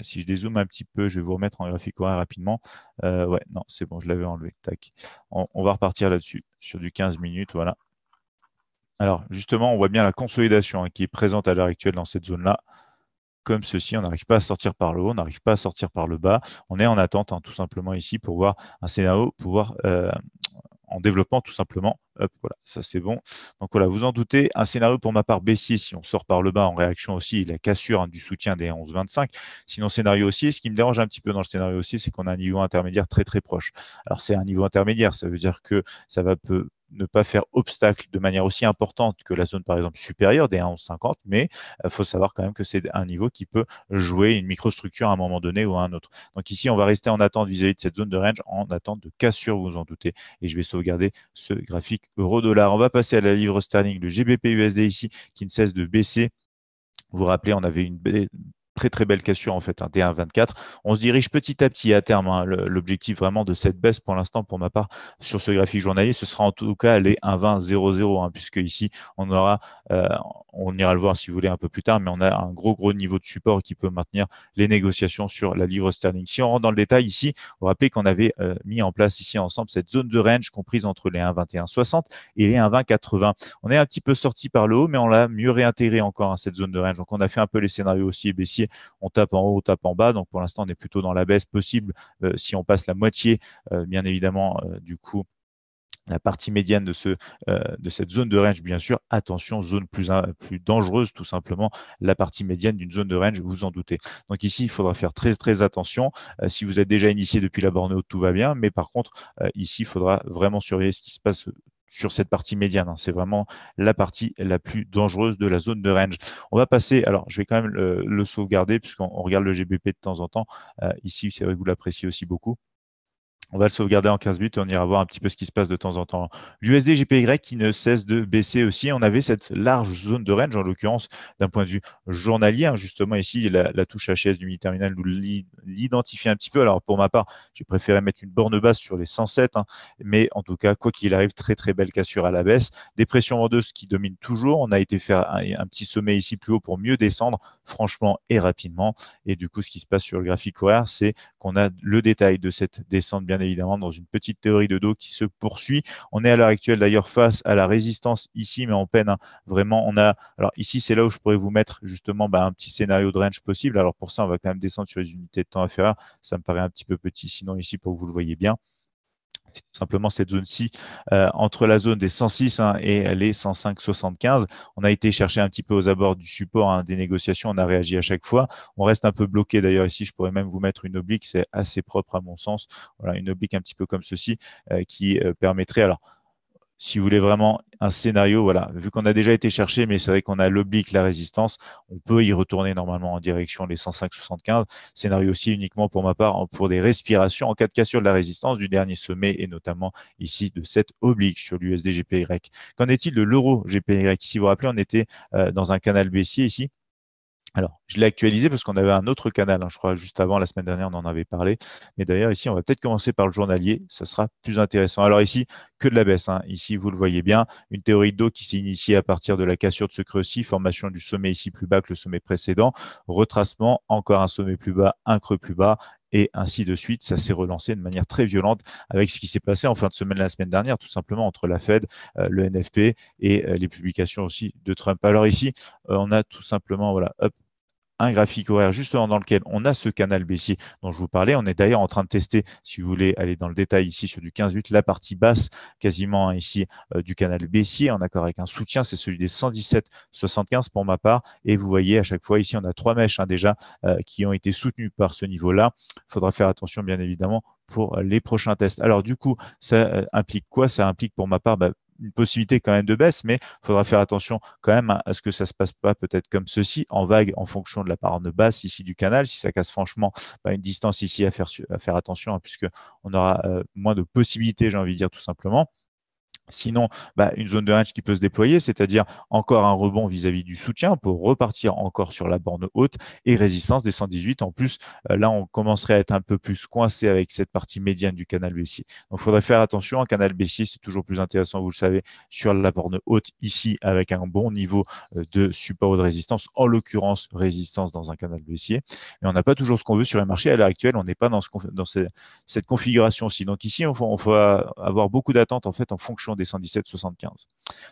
si je dézoome un petit peu, je vais vous remettre en graphique horaire rapidement. Euh, ouais, non, c'est bon, je l'avais enlevé. Tac. On, va repartir là-dessus, sur du 15 minutes. Voilà. Alors, justement, on voit bien la consolidation hein, qui est présente à l'heure actuelle dans cette zone-là comme ceci. On n'arrive pas à sortir par le haut, on n'arrive pas à sortir par le bas. On est en attente, hein, tout simplement, ici, pour voir un scénario, pouvoir euh, en développement, tout simplement. voilà, ça c'est bon. Donc voilà, vous en doutez, un scénario pour ma part baissier, si on sort par le bas en réaction aussi, la cassure hein, du soutien des 11-25. Sinon, scénario aussi, ce qui me dérange un petit peu dans le scénario aussi, c'est qu'on a un niveau intermédiaire très très proche. Alors c'est un niveau intermédiaire, ça veut dire que ça va peu, ne pas faire obstacle de manière aussi importante que la zone, par exemple, supérieure des 1,50, mais il euh, faut savoir quand même que c'est un niveau qui peut jouer une microstructure à un moment donné ou à un autre. Donc ici, on va rester en attente vis-à-vis de cette zone de range, en attente de cassure, vous en doutez. Et je vais sauvegarder ce graphique euro-dollar. On va passer à la livre sterling, le GBP-USD ici, qui ne cesse de baisser. Vous vous rappelez, on avait une très très belle cassure en fait, un t 124 On se dirige petit à petit à terme. Hein. L'objectif vraiment de cette baisse pour l'instant, pour ma part, sur ce graphique journalier, ce sera en tout cas les 1,20,00, hein, puisque ici on aura, euh, on ira le voir si vous voulez un peu plus tard, mais on a un gros gros niveau de support qui peut maintenir les négociations sur la livre sterling. Si on rentre dans le détail ici, vous rappelez qu'on avait euh, mis en place ici ensemble cette zone de range comprise entre les 1,21,60 et les 1,20,80. On est un petit peu sorti par le haut, mais on l'a mieux réintégré encore à hein, cette zone de range. Donc on a fait un peu les scénarios aussi baissiers on tape en haut, on tape en bas. Donc pour l'instant, on est plutôt dans la baisse possible euh, si on passe la moitié, euh, bien évidemment, euh, du coup la partie médiane de, ce, de cette zone de range, bien sûr. Attention, zone plus, hein, plus dangereuse, tout simplement, la partie médiane d'une zone de range, vous en doutez. Donc ici, il faudra faire très très attention. si vous êtes déjà initié depuis la borne haute, tout va bien. Mais par contre, ici, il faudra vraiment surveiller ce qui se passe sur cette partie médiane. Hein. C'est vraiment la partie la plus dangereuse de la zone de range. On va passer, alors je vais quand même le, sauvegarder puisqu'on regarde le GBP de temps en temps. Euh, ici, c'est vrai que vous l'appréciez aussi beaucoup. On va le sauvegarder en 15 minutes et on ira voir un petit peu ce qui se passe de temps en temps. L'USD GPY qui ne cesse de baisser aussi. On avait cette large zone de range, en l'occurrence, d'un point de vue journalier. Hein. Justement, ici, la, touche HS du mini-terminal nous l'identifie un petit peu. Alors, pour ma part, j'ai préféré mettre une borne basse sur les 107. Hein. mais en tout cas, quoi qu'il arrive, très très belle cassure à la baisse. Des pressions vendeuses qui domine toujours. On a été faire un, petit sommet ici plus haut pour mieux descendre, franchement et rapidement. Et du coup, ce qui se passe sur le graphique horaire, c'est qu'on a le détail de cette descente bien évidemment dans une petite théorie de dos qui se poursuit. On est à l'heure actuelle d'ailleurs face à la résistance ici, mais en peine hein. vraiment. On a alors ici c'est là où je pourrais vous mettre justement bah, un petit scénario de range possible. Alors pour ça on va quand même descendre sur les unités de temps faire, Ça me paraît un petit peu petit, sinon ici pour que vous le voyez bien tout simplement cette zone-ci euh, entre la zone des 106 hein, et les 105,75 On a été chercher un petit peu aux abords du support hein, des négociations, on a réagi à chaque fois. On reste un peu bloqué d'ailleurs ici, je pourrais même vous mettre une oblique, c'est assez propre à mon sens. Voilà, une oblique un petit peu comme ceci euh, qui euh, permettrait alors si vous voulez vraiment un scénario, voilà, vu qu'on a déjà été cherché, mais c'est vrai qu'on a l'oblique, la résistance, on peut y retourner normalement en direction des 105-75. Scénario aussi uniquement pour ma part pour des respirations en cas de cassure de la résistance du dernier sommet et notamment ici de cette oblique sur l'USD GPY. Qu'en est-il de l'euro GPY Si vous vous rappelez, on était euh, dans un canal baissier ici alors, je l'ai actualisé parce qu'on avait un autre canal, hein, je crois, juste avant, la semaine dernière, on en avait parlé. Mais d'ailleurs, ici, on va peut-être commencer par le journalier, ça sera plus intéressant. Alors ici, que de la baisse. Hein. Ici, vous le voyez bien, une théorie d'eau qui s'est initiée à partir de la cassure de ce creux-ci, formation du sommet ici plus bas que le sommet précédent, retracement, encore un sommet plus bas, un creux plus bas, et ainsi de suite. Ça s'est relancé de manière très violente avec ce qui s'est passé en fin de semaine la semaine dernière, tout simplement entre la Fed, euh, le NFP et euh, les publications aussi de Trump. Alors ici, euh, on a tout simplement voilà, hop un graphique horaire justement dans lequel on a ce canal baissier dont je vous parlais. On est d'ailleurs en train de tester, si vous voulez aller dans le détail ici sur du 15-8, la partie basse quasiment ici euh, du canal baissier en accord avec un soutien, c'est celui des 117,75 pour ma part. Et vous voyez à chaque fois ici, on a trois mèches hein, déjà euh, qui ont été soutenues par ce niveau-là. Il faudra faire attention bien évidemment pour les prochains tests. Alors du coup, ça euh, implique quoi Ça implique pour ma part bah, une possibilité quand même de baisse, mais il faudra faire attention quand même à ce que ça se passe pas peut-être comme ceci, en vague, en fonction de la de basse ici du canal. Si ça casse franchement bah, une distance ici à faire, à faire attention, hein, puisque on aura euh, moins de possibilités, j'ai envie de dire tout simplement. Sinon, bah, une zone de range qui peut se déployer, c'est-à-dire encore un rebond vis-à-vis du soutien pour repartir encore sur la borne haute et résistance des 118. En plus, euh, là, on commencerait à être un peu plus coincé avec cette partie médiane du canal baissier. Donc, il faudrait faire attention. Un canal baissier, c'est toujours plus intéressant, vous le savez, sur la borne haute ici avec un bon niveau euh, de support ou de résistance, en l'occurrence résistance dans un canal baissier. Mais on n'a pas toujours ce qu'on veut sur les marchés. À l'heure actuelle, on n'est pas dans, ce, cette configuration-ci. Donc ici, on va avoir beaucoup d'attentes en fait en fonction des 117,75. 117 75.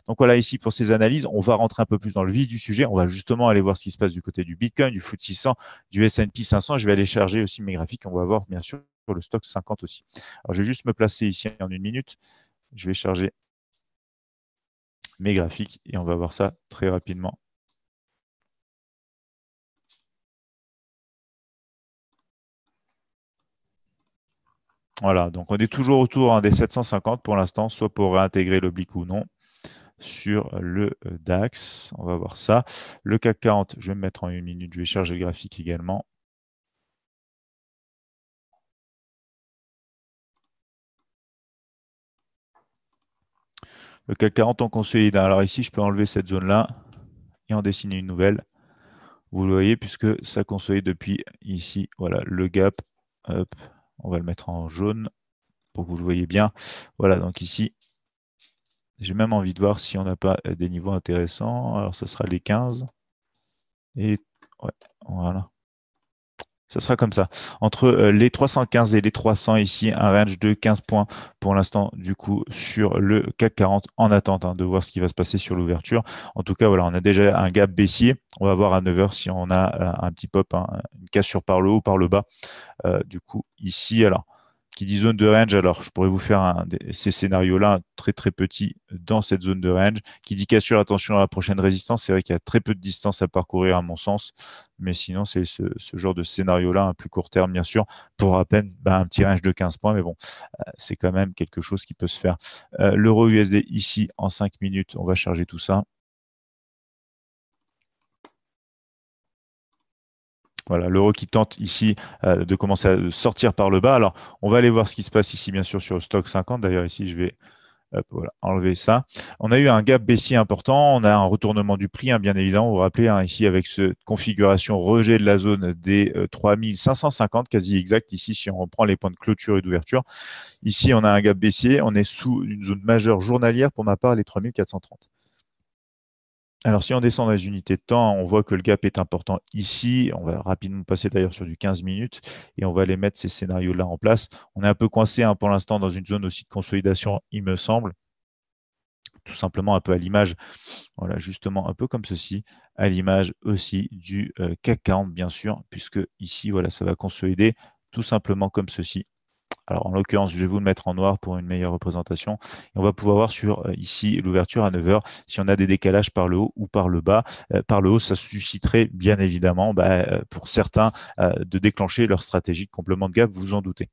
Donc voilà ici pour ces analyses, on va rentrer un peu plus dans le vif du sujet, on va justement aller voir ce qui se passe du côté du Bitcoin, du foot 600, e du S&P 500, je vais aller charger aussi mes graphiques, on va voir bien sûr le stock 50 aussi. Alors je vais juste me placer ici en une minute, je vais charger mes graphiques et on va voir ça très rapidement. Voilà, donc on est toujours autour hein, des 750 pour l'instant, soit pour réintégrer l'oblique ou non sur le euh, DAX. On va voir ça. Le CAC 40, je vais me mettre en une minute, je vais charger le graphique également. Le CAC 40 on consolide. Alors ici, je peux enlever cette zone-là et en dessiner une nouvelle. Vous le voyez, puisque ça consolide depuis ici. Voilà, le gap, hop, on va le mettre en jaune pour que vous le voyez bien. Voilà, donc ici, j'ai même envie de voir si on n'a pas des niveaux intéressants. Alors, ce sera les 15. Et ouais, voilà. Ça sera comme ça. Entre euh, les 315 et les 300, ici, un range de 15 points pour l'instant, du coup, sur le CAC 40 en attente hein, de voir ce qui va se passer sur l'ouverture. En tout cas, voilà, on a déjà un gap baissier. On va voir à 9h si on a euh, un petit pop, hein, une cassure par le haut, par le bas. Euh, du coup, ici, alors, qui dit zone de range, alors je pourrais vous faire un, ces scénarios-là très très petits dans cette zone de range, qui dit cassure, attention à la prochaine résistance, c'est vrai qu'il y a très peu de distance à parcourir à mon sens, mais sinon c'est ce, genre de scénario-là, un plus court terme bien sûr, pour à peine ben, un petit range de 15 points, mais bon, euh, c'est quand même quelque chose qui peut se faire. Euh, l'euro USD ici en 5 minutes, on va charger tout ça. Voilà, l'euro qui tente ici euh, de commencer à sortir par le bas. Alors, on va aller voir ce qui se passe ici, bien sûr, sur le stock 50. D'ailleurs, ici, je vais enlever ça. On a eu un gap baissier important. On a un retournement du prix, hein, bien évidemment. Vous vous rappelez, hein, ici, avec cette configuration rejet de la zone des 3550, euh, quasi exact, ici, si on reprend les points de clôture et d'ouverture. Ici, on a un gap baissier. On est sous une zone majeure journalière, pour ma part, les 3430. Alors, si on descend dans les unités de temps, on voit que le gap est important ici. On va rapidement passer d'ailleurs sur du 15 minutes et on va aller mettre ces scénarios-là en place. On est un peu coincé hein, pour l'instant dans une zone aussi de consolidation, il me semble. Tout simplement un peu à l'image, voilà, justement un peu comme ceci, à l'image aussi du euh, CAC 40, bien sûr, puisque ici, voilà, ça va consolider tout simplement comme ceci alors en l'occurrence, je vais vous le mettre en noir pour une meilleure représentation. on va pouvoir voir sur euh, ici l'ouverture à 9h si on a des décalages par le haut ou par le bas. Euh, par le haut, ça susciterait bien évidemment bah, euh, pour certains de déclencher leur stratégie de complément de gap, vous en doutez.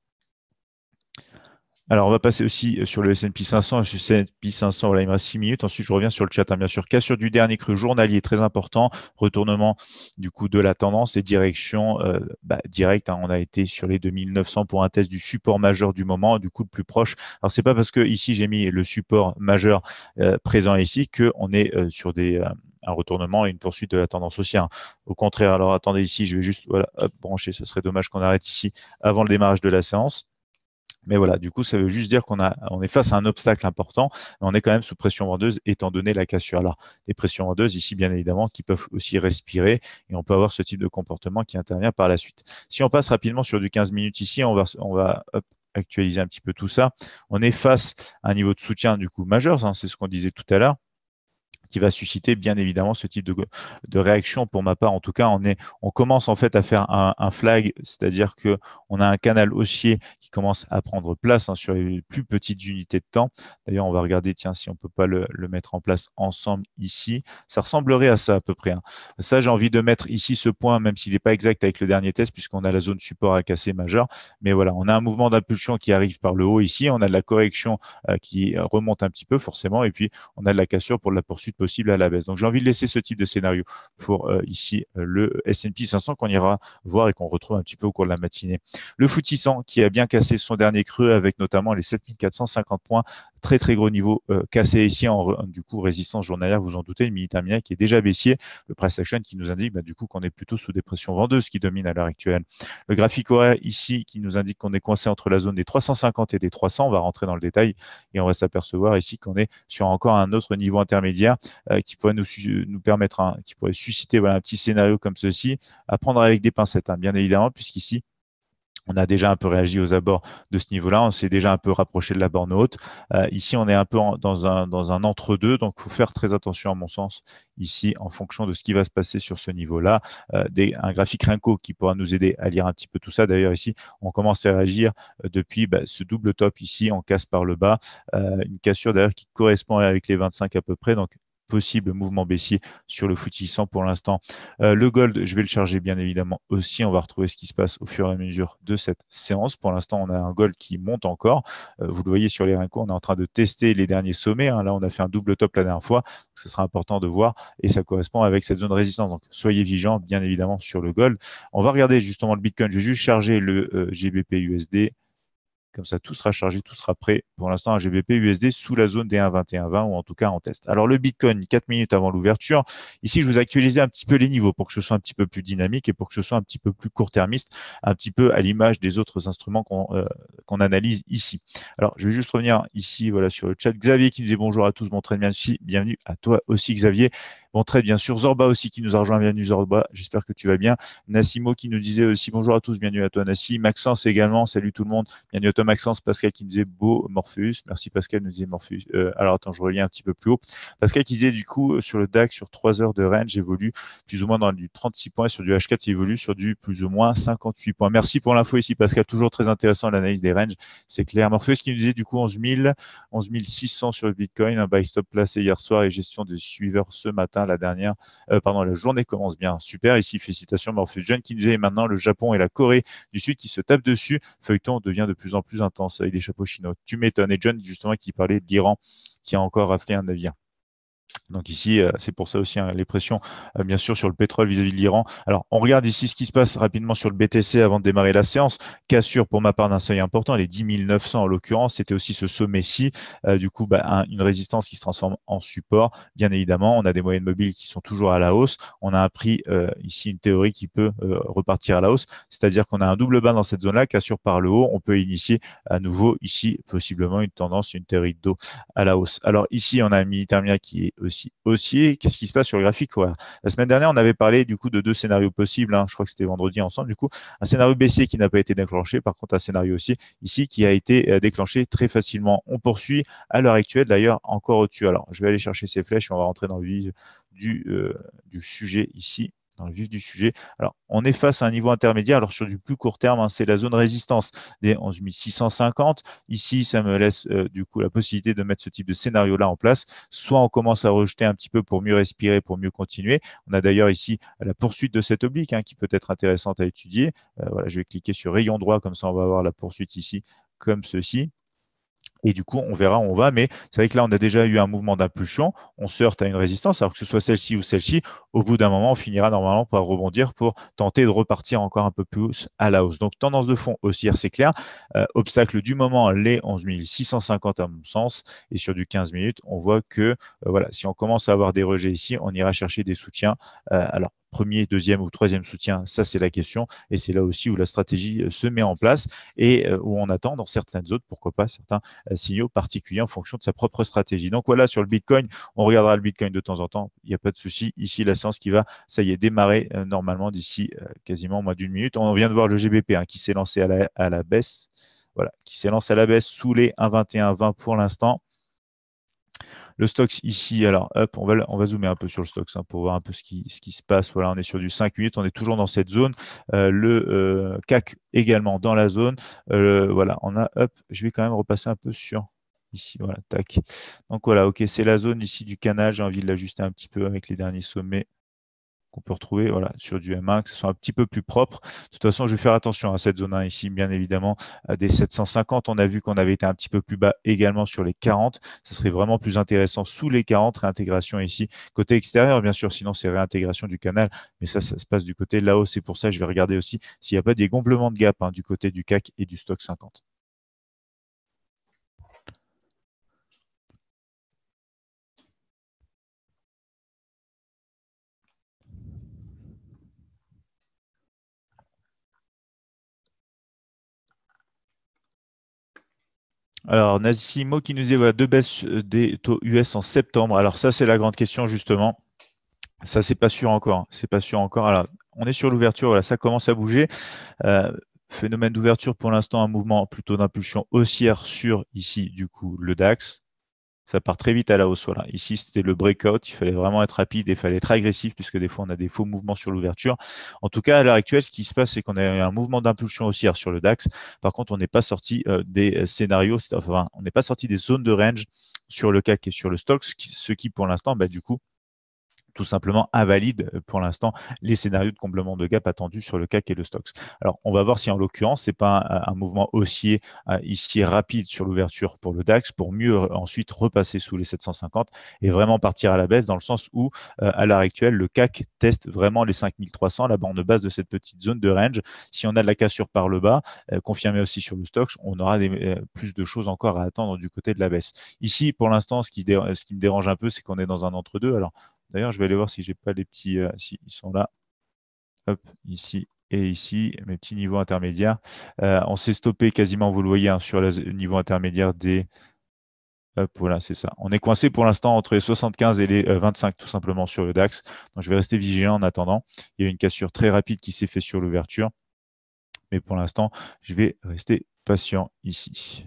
Alors, on va passer aussi euh, sur le S&P 500. Le S&P 500, voilà, il me reste 6 minutes. Ensuite, je reviens sur le chat, hein, bien sûr. Cassure du dernier cru journalier, très important. Retournement, du coup, de la tendance et direction euh, bah, directe. Hein. on a été sur les 2900 pour un test du support majeur du moment, du coup, le plus proche. Alors, c'est pas parce que ici, j'ai mis le support majeur euh, présent ici qu'on est sur des un retournement et une poursuite de la tendance haussière. Au contraire, alors attendez ici, je vais juste voilà, brancher, Ce serait dommage qu'on arrête ici avant le démarrage de la séance. Mais voilà, du coup, ça veut juste dire qu'on a, on est face à un obstacle important, mais on est quand même sous pression vendeuse étant donné la cassure. Alors, des pressions vendeuses ici, bien évidemment, qui peuvent aussi respirer et on peut avoir ce type de comportement qui intervient par la suite. Si on passe rapidement sur du 15 minutes ici, on va, on va actualiser un petit peu tout ça. On est face à un niveau de soutien du coup majeur, hein, c'est ce qu'on disait tout à l'heure qui va susciter bien évidemment ce type de, de réaction. Pour ma part, en tout cas, on, est, on commence en fait à faire un, flag, c'est-à-dire que on a un canal haussier qui commence à prendre place hein, sur les plus petites unités de temps. D'ailleurs, on va regarder, tiens, si on peut pas le, mettre en place ensemble ici. Ça ressemblerait à ça à peu près. Hein. Ça, j'ai envie de mettre ici ce point, même s'il n'est pas exact avec le dernier test, puisqu'on a la zone support à casser majeure. Mais voilà, on a un mouvement d'impulsion qui arrive par le haut ici. On a de la correction euh, qui remonte un petit peu forcément, et puis on a de la cassure pour la poursuite possible à la baisse. Donc j'ai envie de laisser ce type de scénario pour euh, ici euh, le S&P 500 qu'on ira voir et qu'on retrouve un petit peu au cours de la matinée. Le FTSE qui a bien cassé son dernier creux avec notamment les 7450 points, très très gros niveau euh, cassé ici en du coup résistance journalière, vous en doutez, le mini qui est déjà baissier, le price action qui nous indique bah, du coup qu'on est plutôt sous des pressions vendeuses qui dominent à l'heure actuelle. Le graphique horaire ici qui nous indique qu'on est coincé entre la zone des 350 et des 300, on va rentrer dans le détail et on va s'apercevoir ici qu'on est sur encore un autre niveau intermédiaire euh, qui pourrait nous, permettre, qui pourrait susciter un petit scénario comme ceci, à prendre avec des pincettes, hein, bien évidemment, puisqu'ici, on a déjà un peu réagi aux abords de ce niveau-là, on s'est déjà un peu rapproché de la borne haute. Euh, ici, on est un peu dans un, dans un entre-deux, donc il faut faire très attention à mon sens ici en fonction de ce qui va se passer sur ce niveau-là. Euh, un graphique Rinco qui pourra nous aider à lire un petit peu tout ça. D'ailleurs, ici, on commence à réagir depuis bah, ce double top ici en casse par le bas, une cassure d'ailleurs qui correspond avec les 25 à peu près, donc possible mouvement baissier sur le footissant pour l'instant. Euh, le gold, je vais le charger bien évidemment aussi. On va retrouver ce qui se passe au fur et à mesure de cette séance. Pour l'instant, on a un gold qui monte encore. Euh, vous le voyez sur les rincons, on est en train de tester les derniers sommets. Hein. Là, on a fait un double top la dernière fois. ce sera important de voir et ça correspond avec cette zone de résistance. Donc, soyez vigilants bien évidemment sur le gold. On va regarder justement le Bitcoin. Je vais juste charger le euh, GBP USD. Comme ça, tout sera chargé, tout sera prêt pour l'instant à GBP USD sous la zone des 1,2120 ou en tout cas en test. Alors le Bitcoin, 4 minutes avant l'ouverture. Ici, je vous actualisé un petit peu les niveaux pour que ce soit un petit peu plus dynamique et pour que ce soit un petit peu plus court-termiste, un petit peu à l'image des autres instruments qu'on euh, analyse ici. Alors je vais juste revenir ici voilà, sur le chat. Xavier qui nous dit bonjour à tous, bon trade, bienvenue à toi aussi Xavier. Bon trade, bien sûr. Zorba aussi qui nous a rejoint, bienvenue Zorba, j'espère que tu vas bien. Nassimo qui nous disait aussi bonjour à tous, bienvenue à toi Nassi. Maxence également, salut tout le monde, bienvenue à toi. Maxence, Pascal qui nous disait beau Morpheus. Merci Pascal, nous dit Morpheus. Euh, alors attends, je relis un petit peu plus haut. Pascal qui disait du coup euh, sur le DAC sur 3 heures de range évolue plus ou moins dans du 36 points sur du H4 il évolue sur du plus ou moins 58 points. Merci pour l'info ici Pascal, toujours très intéressant l'analyse des ranges, c'est clair. Morpheus qui nous disait du coup 11 000, 11 600 sur le Bitcoin, un buy stop placé hier soir et gestion des suiveurs ce matin, la dernière, pendant euh, pardon, la journée commence bien. Super ici, félicitations Morpheus. John qui nous maintenant le Japon et la Corée du Sud qui se tapent dessus. Feuilleton devient de plus en plus plus intense avec des chapeaux chinois. Tu m'étonnes. Et John, justement, qui parlait d'iran qui a encore raflé un navire. Donc ici, euh, c'est pour ça aussi hein, les pressions, euh, bien sûr, sur le pétrole vis-à-vis de l'Iran. Alors, on regarde ici ce qui se passe rapidement sur le BTC avant de démarrer la séance. Cassure, pour ma part, d'un seuil important, les 10 900 en l'occurrence. C'était aussi ce sommet-ci. Euh, du coup, bah, une résistance qui se transforme en support. Bien évidemment, on a des moyennes mobiles qui sont toujours à la hausse. On a appris prix ici une théorie qui peut repartir à la hausse, c'est-à-dire qu'on a un double bain dans cette zone-là, cassure par le haut. On peut initier à nouveau ici possiblement une tendance, une théorie d'eau à la hausse. Alors ici, on a un mini qui est aussi haussier, qu'est-ce qui se passe sur le graphique La semaine dernière, on avait parlé du coup de deux scénarios possibles. Hein. je crois que c'était vendredi ensemble. Du coup, un scénario baissier qui n'a pas été déclenché, par contre un scénario haussier ici qui a été euh, déclenché très facilement. On poursuit à l'heure actuelle d'ailleurs encore au-dessus. Alors, je vais aller chercher ces flèches et on va rentrer dans le vif du, euh, du sujet ici vif du sujet. Alors, on est face à un niveau intermédiaire. Alors, sur du plus court terme, hein, c'est la zone résistance des 11 650. Ici, ça me laisse euh, du coup la possibilité de mettre ce type de scénario-là en place. Soit on commence à rejeter un petit peu pour mieux respirer, pour mieux continuer. On a d'ailleurs ici la poursuite de cette oblique hein, qui peut être intéressante à étudier. Euh, voilà, je vais cliquer sur rayon droit, comme ça on va avoir la poursuite ici comme ceci. Et du coup, on verra où on va. Mais c'est vrai que là, on a déjà eu un mouvement d'impulsion. On se heurte à une résistance. Alors que ce soit celle-ci ou celle-ci, au bout d'un moment, on finira normalement par rebondir pour tenter de repartir encore un peu plus à la hausse. Donc, tendance de fond haussière, c'est clair. Euh, obstacle du moment, les 11 650 à mon sens. Et sur du 15 minutes, on voit que, euh, voilà, si on commence à avoir des rejets ici, on ira chercher des soutiens. Euh, alors, premier, deuxième ou troisième soutien Ça, c'est la question. Et c'est là aussi où la stratégie euh, se met en place et euh, où on attend dans certaines zones, pourquoi pas, certains euh, signaux particuliers en fonction de sa propre stratégie. Donc voilà, sur le Bitcoin, on regardera le Bitcoin de temps en temps. Il n'y a pas de souci. Ici, la séance qui va, ça y est, démarrer normalement d'ici quasiment moins d'une minute. On vient de voir le GBP hein, qui s'est lancé à la, à la baisse. Voilà, qui s'est lancé à la baisse sous les 1,21,20 pour l'instant. Le stock ici, alors hop, on va, on va zoomer un peu sur le stock hein, pour voir un peu ce qui, se passe. Voilà, on est sur du 5 minutes, on est toujours dans cette zone. Euh, le CAC euh, également dans la zone. Euh, voilà, on a hop, je vais quand même repasser un peu sur ici, voilà, tac. Donc voilà, ok, c'est la zone ici du canal. J'ai envie de l'ajuster un petit peu avec les derniers sommets qu'on peut retrouver voilà, sur du M1, que ce soit un petit peu plus propre. De toute façon, je vais faire attention à cette zone 1 ici, bien évidemment. Des 750, on a vu qu'on avait été un petit peu plus bas également sur les 40. Ce serait vraiment plus intéressant sous les 40, réintégration ici. Côté extérieur, bien sûr, sinon c'est réintégration du canal. Mais ça, ça se passe du côté là-haut. C'est pour ça que je vais regarder aussi s'il n'y a pas des gonflements de gap hein, du côté du CAC et du stock 50. Alors, Nazimo qui nous dit voilà, deux baisses euh, des taux US en septembre. Alors, ça, c'est la grande question, justement. Ça, c'est pas sûr encore. Hein. C'est pas sûr encore. Alors, on est sur l'ouverture. Voilà, ça commence à bouger. Euh, phénomène d'ouverture pour l'instant, un mouvement plutôt d'impulsion haussière sur ici, du coup, le DAX ça part très vite à la hausse. Voilà. Ici, c'était le breakout. Il fallait vraiment être rapide et il fallait être agressif puisque des fois, on a des faux mouvements sur l'ouverture. En tout cas, à l'heure actuelle, ce qui se passe, c'est qu'on a un mouvement d'impulsion haussière sur le DAX. Par contre, on n'est pas sorti euh, des euh, scénarios, enfin, on n'est pas sorti des zones de range sur le CAC et sur le stock, ce qui, pour l'instant, bah, du coup, tout simplement invalide euh, pour l'instant les scénarios de comblement de gap attendus sur le CAC et le STOXX. Alors, on va voir si en l'occurrence, c'est pas un, mouvement haussier euh, ici rapide sur l'ouverture pour le DAX pour mieux euh, ensuite repasser sous les 750 et vraiment partir à la baisse dans le sens où, à l'heure actuelle, le CAC teste vraiment les 5300, la bande basse de cette petite zone de range. Si on a de la cassure par le bas, confirmé confirmée aussi sur le STOXX, on aura plus de choses encore à attendre du côté de la baisse. Ici, pour l'instant, ce, ce qui me dérange un peu, c'est qu'on est dans un entre-deux. Alors, D'ailleurs, je vais aller voir si j'ai pas les petits, euh, s'ils sont là. Hop, ici et ici, mes petits niveaux intermédiaires. Euh, on s'est stoppé quasiment, vous le voyez, hein, sur le niveau intermédiaire des. Hop, voilà, c'est ça. On est coincé pour l'instant entre les 75 et les 25, euh, tout simplement, sur le DAX. Donc, je vais rester vigilant en attendant. Il y a une cassure très rapide qui s'est faite sur l'ouverture. Mais pour l'instant, je vais rester patient ici.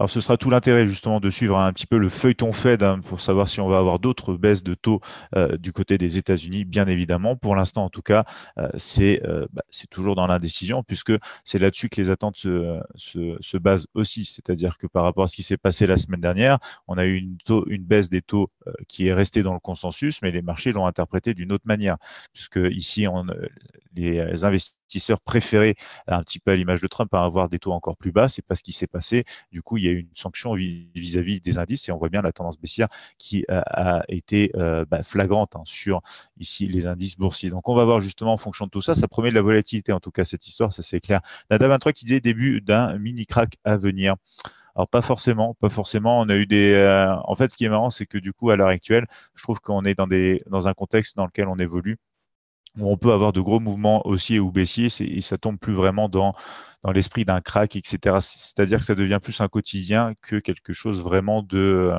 Alors ce sera tout l'intérêt justement de suivre un petit peu le feuilleton Fed hein, pour savoir si on va avoir d'autres baisses de taux euh, du côté des États-Unis, bien évidemment. Pour l'instant, en tout cas, euh, euh, bah, c'est toujours dans l'indécision puisque c'est là-dessus que les attentes se, se, basent aussi. C'est-à-dire que par rapport à ce qui s'est passé la semaine dernière, on a eu une, une baisse des taux qui est restée dans le consensus, mais les marchés l'ont interprété d'une autre manière puisque ici, les investisseurs investisseurs préféré, un petit peu à l'image de Trump, hein, à avoir des taux encore plus bas. C'est pas ce qui s'est passé. Du coup, il y a eu une sanction vis-à-vis des indices et on voit bien la tendance baissière qui euh, a, été euh, bah, flagrante hein, sur ici les indices boursiers. Donc, on va voir justement en fonction de tout ça, ça promet de la volatilité en tout cas cette histoire, ça c'est clair. Nada 23 qui disait début d'un mini crack à venir. Alors pas forcément, pas forcément. On a eu des. Euh, en fait, ce qui est marrant, c'est que du coup, à l'heure actuelle, je trouve qu'on est dans des dans un contexte dans lequel on évolue où on peut avoir de gros mouvements haussiers ou baissiers et ça tombe plus vraiment dans, l'esprit d'un crack, etc. C'est-à-dire que ça devient plus un quotidien que quelque chose vraiment de,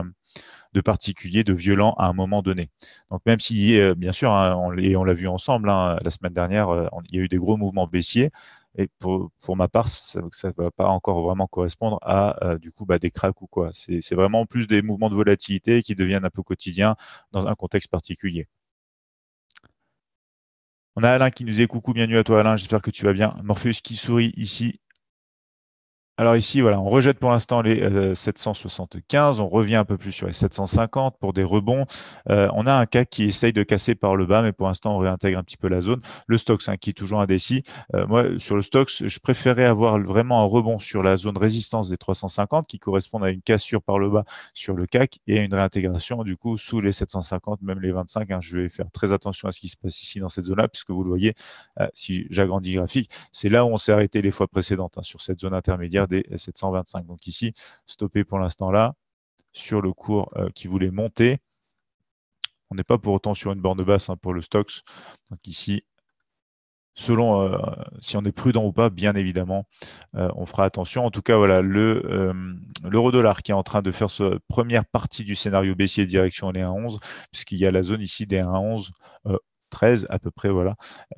euh, particulier, de violent à un moment donné. Donc même si, euh, bien sûr, hein, on, et on l'a vu ensemble hein, la semaine dernière, euh, il y a eu des gros mouvements baissiers, et pour, ma part, ça ne va pas encore vraiment correspondre à du coup bah, des cracks ou quoi. C'est vraiment plus des mouvements de volatilité qui deviennent un peu quotidiens dans un contexte particulier. On a Alain qui nous dit coucou, bienvenue à toi Alain, j'espère que tu vas bien. Morpheus qui sourit ici alors ici, voilà, on rejette pour l'instant les 775, euh, on revient un peu plus sur les 750 pour des rebonds. Euh, on a un CAC qui essaye de casser par le bas, mais pour l'instant, on réintègre un petit peu la zone. Le Stox hein, qui est toujours indécis. Euh, moi, sur le Stox, je préférais avoir vraiment un rebond sur la zone résistance des 350 qui correspond à une cassure par le bas sur le CAC et à une réintégration du coup sous les 750, même les 25. Hein. je vais faire très attention à ce qui se passe ici dans cette zone-là, puisque vous le voyez, si j'agrandis graphique, c'est là où on s'est arrêté les fois précédentes, hein, sur cette zone intermédiaire 725. Donc ici, stoppé pour l'instant là, sur le cours euh, qui voulait monter. On n'est pas pour autant sur une borne basse hein, pour le stocks. Donc ici, selon euh, si on est prudent ou pas, bien évidemment, euh, on fera attention. En tout cas, voilà, l'euro-dollar qui est en train de faire sa première partie du scénario baissier direction les 11, puisqu'il y a la zone ici des 1,11 13 à peu près, voilà,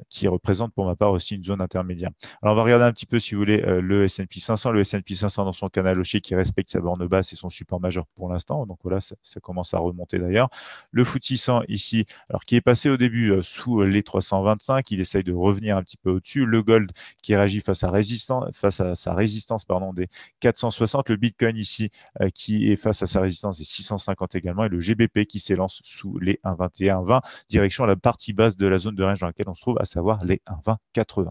qui représente pour ma part aussi une zone intermédiaire. Alors, on va regarder un petit peu, si vous voulez, euh, le S&P 500. Le S&P 500 dans son canal haussier qui respecte sa borne basse et son support majeur pour l'instant. Donc voilà, ça, commence à remonter d'ailleurs. Le FTSE ici, alors qui est passé au début euh, sous euh, les 325, il essaye de revenir un petit peu au-dessus. Le gold qui réagit face à, résistance, face à sa résistance pardon, des 460. Le bitcoin ici qui est face à sa résistance des 650 également. Et le GBP qui s'élance sous les 1,21,20, direction la partie basse de la zone de range dans laquelle on se trouve, à savoir les 1,20-80.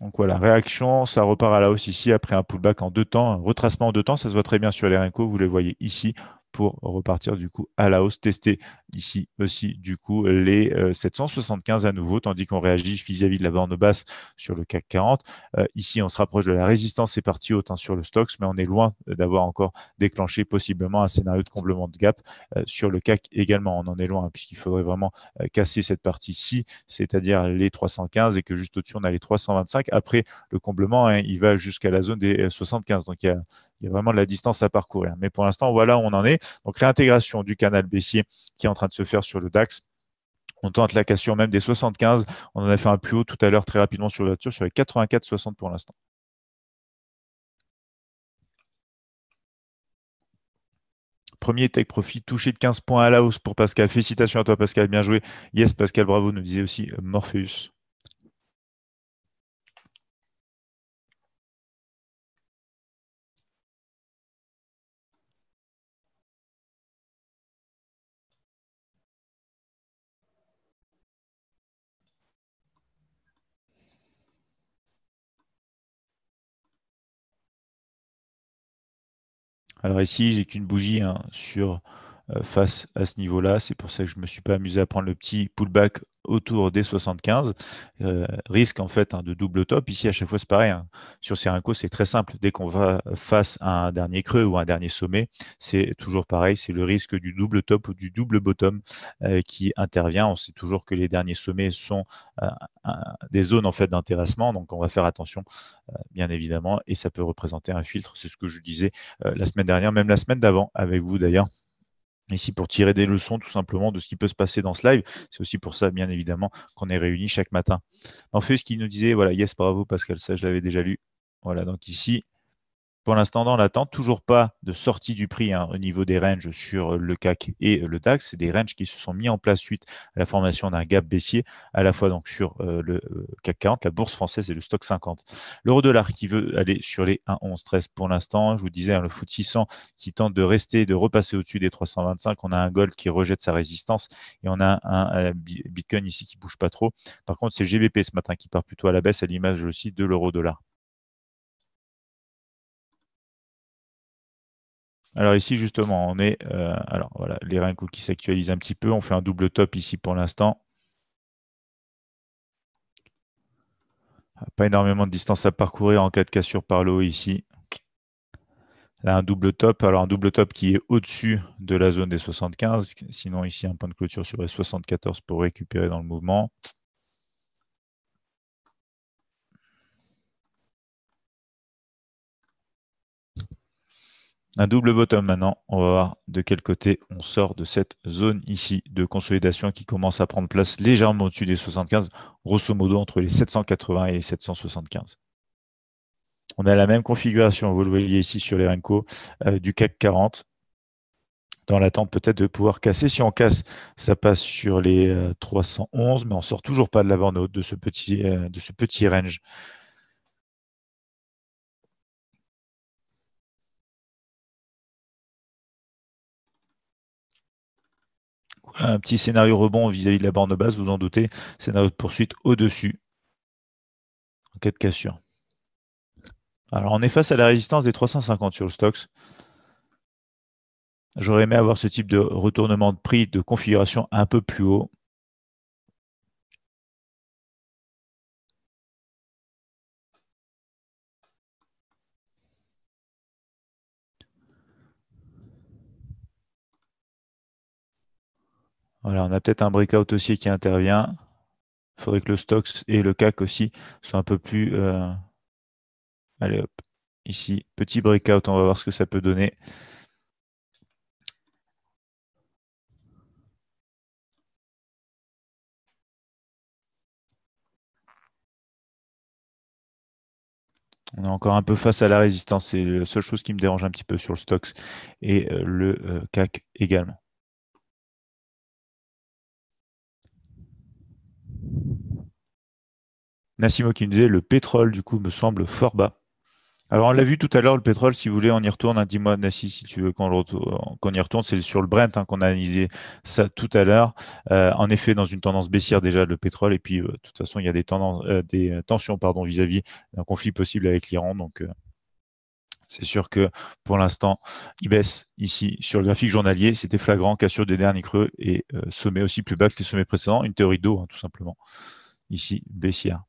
Donc voilà, réaction, ça repart à la hausse ici après un pullback en deux temps, un retracement en deux temps, ça se voit très bien sur les Renko, vous les voyez ici, pour repartir du coup à la hausse, tester ici aussi du coup les 775 euh, à nouveau, tandis qu'on réagit vis-à-vis de la borne basse sur le CAC 40. Euh, ici, on se rapproche de la résistance et partie haute hein, sur le stocks, mais on est loin d'avoir encore déclenché possiblement un scénario de comblement de gap euh, sur le CAC également. On en est loin, hein, puisqu'il faudrait vraiment casser cette partie-ci, c'est-à-dire les 315 et que juste au-dessus, on a les 325. Après, le comblement, hein, il va jusqu'à la zone des 75. Donc, il y a il y a vraiment de la distance à parcourir. Mais pour l'instant, voilà où on en est. Donc réintégration du canal baissier qui est en train de se faire sur le DAX. On tente la cassure même des 75. On en a fait un plus haut tout à l'heure très rapidement sur l'ouverture sur les 84,60 pour l'instant. Premier tech profit touché de 15 points à la hausse pour Pascal. Félicitations à toi Pascal, bien joué. Yes Pascal, bravo, nous disait aussi Morpheus. Alors ici, j'ai qu'une bougie hein, sur euh, face à ce niveau-là. C'est pour ça que je ne me suis pas amusé à prendre le petit pullback autour des 75. Euh, risque en fait hein, de double top. Ici, à chaque fois, c'est pareil. Hein. Sur Serenco, c'est très simple. Dès qu'on va face à un dernier creux ou un dernier sommet, c'est toujours pareil. C'est le risque du double top ou du double bottom euh, qui intervient. On sait toujours que les derniers sommets sont des zones en fait d'intéressement. Donc, on va faire attention, bien évidemment. Et ça peut représenter un filtre. C'est ce que je disais la semaine dernière, même la semaine d'avant avec vous d'ailleurs. Ici pour tirer des leçons tout simplement de ce qui peut se passer dans ce live. C'est aussi pour ça, bien évidemment, qu'on est réunis chaque matin. En fait, ce qui nous disait, voilà, yes, bravo Pascal, ça je l'avais déjà lu. Voilà, donc ici, pour l'instant dans l'attente, toujours pas de sortie du prix hein, au niveau des ranges sur le CAC et le DAX. C'est des ranges qui se sont mis en place suite à la formation d'un gap baissier, à la fois donc sur euh, le CAC euh, 40, la bourse française et le stock 50. L'euro dollar qui veut aller sur les 1,1113 pour l'instant. Je vous disais, hein, le foot 600 qui tente de rester, de repasser au-dessus des 325. On a un gold qui rejette sa résistance et on a un, euh, Bitcoin ici qui bouge pas trop. Par contre, c'est le GBP ce matin qui part plutôt à la baisse à l'image aussi de l'euro dollar. Alors ici, justement, on est... Euh, alors voilà, les qui s'actualisent un petit peu. On fait un double top ici pour l'instant. Pas énormément de distance à parcourir en cas de cassure par le haut ici. Là, un double top. Alors, un double top qui est au-dessus de la zone des 75. Sinon, ici, un point de clôture sur les 74 pour récupérer dans le mouvement. un double bottom maintenant. On va voir de quel côté on sort de cette zone ici de consolidation qui commence à prendre place légèrement au-dessus des 75, grosso modo entre les 780 et les 775. On a la même configuration, vous le voyez ici sur les Renko, euh, du CAC 40, dans l'attente peut-être de pouvoir casser. Si on casse, ça passe sur les 311, euh, mais on sort toujours pas de la borne haute de ce petit, euh, de ce petit range un petit scénario rebond vis-à-vis de la borne basse, vous en doutez, scénario de poursuite au-dessus, en cas de cassure. Alors on est face à la résistance des 350 sur le stocks. J'aurais aimé avoir ce type de retournement de prix de configuration un peu plus haut. Voilà, on a peut-être un breakout aussi qui intervient. Il faudrait que le stocks et le CAC aussi soient un peu plus. Euh, allez hop, ici, petit breakout, on va voir ce que ça peut donner. On est encore un peu face à la résistance. C'est la seule chose qui me dérange un petit peu sur le stocks et euh, le CAC euh, également. Nassimo qui le pétrole, du coup, me semble fort bas. Alors, on l'a vu tout à l'heure, le pétrole, si vous voulez, on y retourne. un hein, Dis-moi, Nassi, si tu veux qu'on y retourne. C'est sur le Brent hein, qu'on a analysé ça tout à l'heure. Euh, en effet, dans une tendance baissière déjà le pétrole. Et puis, euh, de toute façon, il y a des, euh, tensions vis-à-vis d'un conflit possible avec l'Iran. Donc, c'est sûr que pour l'instant, il baisse ici sur le graphique journalier. C'était flagrant, cassure des derniers creux et sommet aussi plus bas que les sommets précédents. Une théorie d'eau, hein, tout simplement. Ici, baissière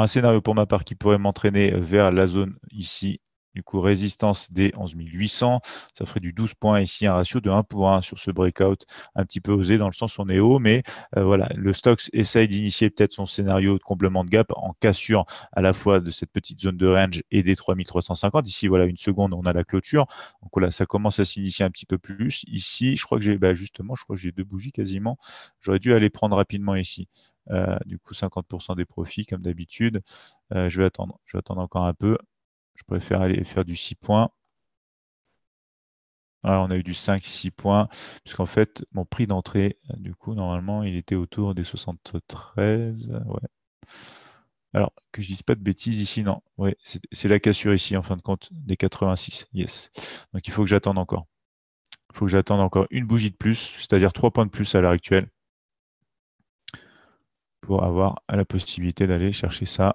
un scénario pour ma part qui pourrait m'entraîner vers la zone ici. Du coup, résistance des 11800, ça ferait du 12 points ici, un ratio de 1 pour 1 sur ce breakout, un petit peu osé dans le sens où on est haut, mais euh, voilà, le Stocks essaye d'initier peut-être son scénario de comblement de gap en cassure à la fois de cette petite zone de range et des 3350. Ici, voilà, une seconde, on a la clôture, donc voilà, ça commence à s'initier un petit peu plus. Ici, je crois que j'ai, bah, justement, je crois que j'ai deux bougies quasiment, j'aurais dû aller prendre rapidement ici. Euh, du coup, 50% des profits, comme d'habitude. Euh, je vais attendre. Je encore un peu. Je préfère aller faire du 6 points. Alors, on a eu du 5-6 points, puisqu'en fait, mon prix d'entrée, euh, du coup, normalement, il était autour des 73. Ouais. Alors, que je dise pas de bêtises ici, non. c'est la cassure ici, en fin de compte, des 86. Yes. Donc, il faut que j'attende encore. Il faut que j'attende encore une bougie de plus, c'est-à-dire 3 points de plus à l'heure actuelle pour avoir la possibilité d'aller chercher ça.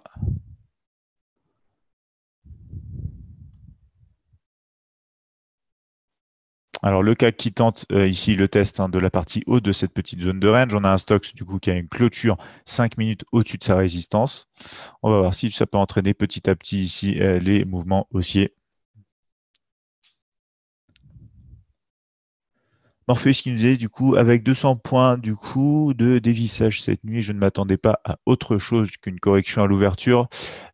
Alors le cas qui tente euh, ici le test hein, de la partie haute de cette petite zone de range, on a un stock du coup qui a une clôture 5 minutes au-dessus de sa résistance. On va voir si ça peut entraîner petit à petit ici euh, les mouvements haussiers. Morpheus qui nous est du coup avec 200 points du coup de dévissage cette nuit, je ne m'attendais pas à autre chose qu'une correction à l'ouverture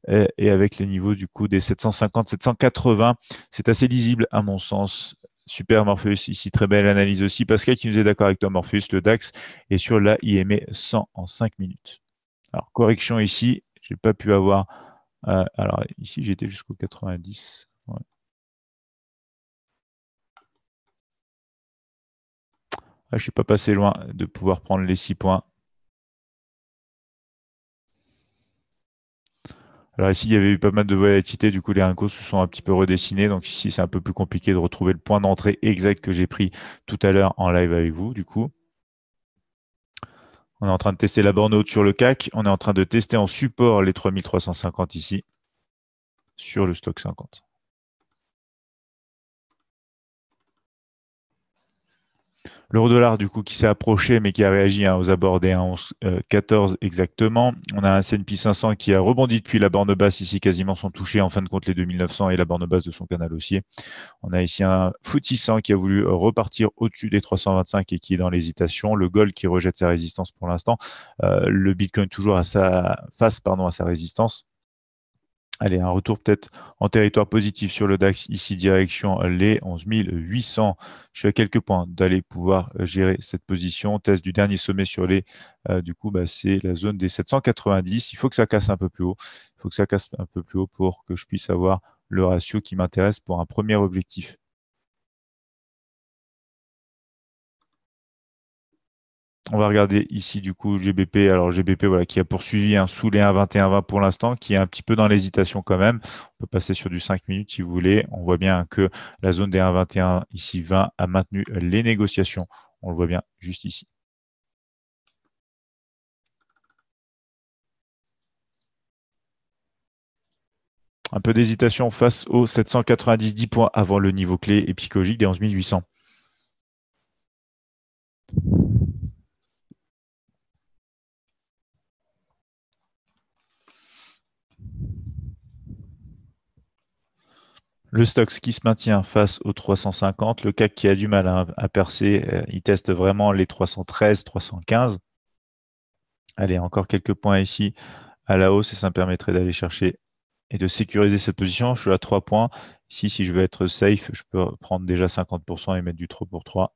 euh, et, avec les niveaux du coup des 750-780, c'est assez lisible à mon sens. Super Morpheus, ici très belle analyse aussi. Pascal qui nous est d'accord avec toi Morpheus, le DAX est sur la aimait e 100 en 5 minutes. Alors correction ici, j'ai pas pu avoir. Euh, alors ici j'étais jusqu'au 90. Ouais. Là, ah, je suis pas passé loin de pouvoir prendre les 6 points. Alors ici, il y avait eu pas mal de volatilité, du coup les rincos se sont un petit peu redessinés. Donc ici, c'est un peu plus compliqué de retrouver le point d'entrée exact que j'ai pris tout à l'heure en live avec vous, du coup. On est en train de tester la borne haute sur le CAC. On est en train de tester en support les 3350 ici sur le stock 50. L'euro dollar, du coup, qui s'est approché, mais qui a réagi hein, aux abords des 11.14 14 euh, exactement. On a un S&P 500 qui a rebondi depuis la borne basse ici, quasiment sans toucher en fin de compte les 2900 et la borne basse de son canal haussier. On a ici un FTSE 100 qui a voulu euh, repartir au-dessus des 325 et qui est dans l'hésitation. Le Gold qui rejette sa résistance pour l'instant. Euh, le Bitcoin toujours à sa face, pardon, à sa résistance. Allez, un retour peut-être en territoire positif sur le DAX, ici direction les 11 800. Je suis à quelques points d'aller pouvoir euh, gérer cette position. Test du dernier sommet sur les, euh, du coup, bah, c'est la zone des 790. Il faut que ça casse un peu plus haut. Il faut que ça casse un peu plus haut pour que je puisse avoir le ratio qui m'intéresse pour un premier objectif On va regarder ici du coup GBP. Alors GBP voilà, qui a poursuivi un hein, sous les 1,21,20 pour l'instant, qui est un petit peu dans l'hésitation quand même. On peut passer sur du 5 minutes si vous voulez. On voit bien que la zone des 1,21 ici 20 a maintenu les négociations. On le voit bien juste ici. Un peu d'hésitation face aux 790 10 points avant le niveau clé et psychologique des 11 800. Le Stoxx qui se maintient face aux 350, le CAC qui a du mal à, percer, euh, il teste vraiment les 313, 315. Allez, encore quelques points ici à la hausse et ça me permettrait d'aller chercher et de sécuriser cette position. Je suis à 3 points. Ici, si je veux être safe, je peux prendre déjà 50% et mettre du 3 pour 3.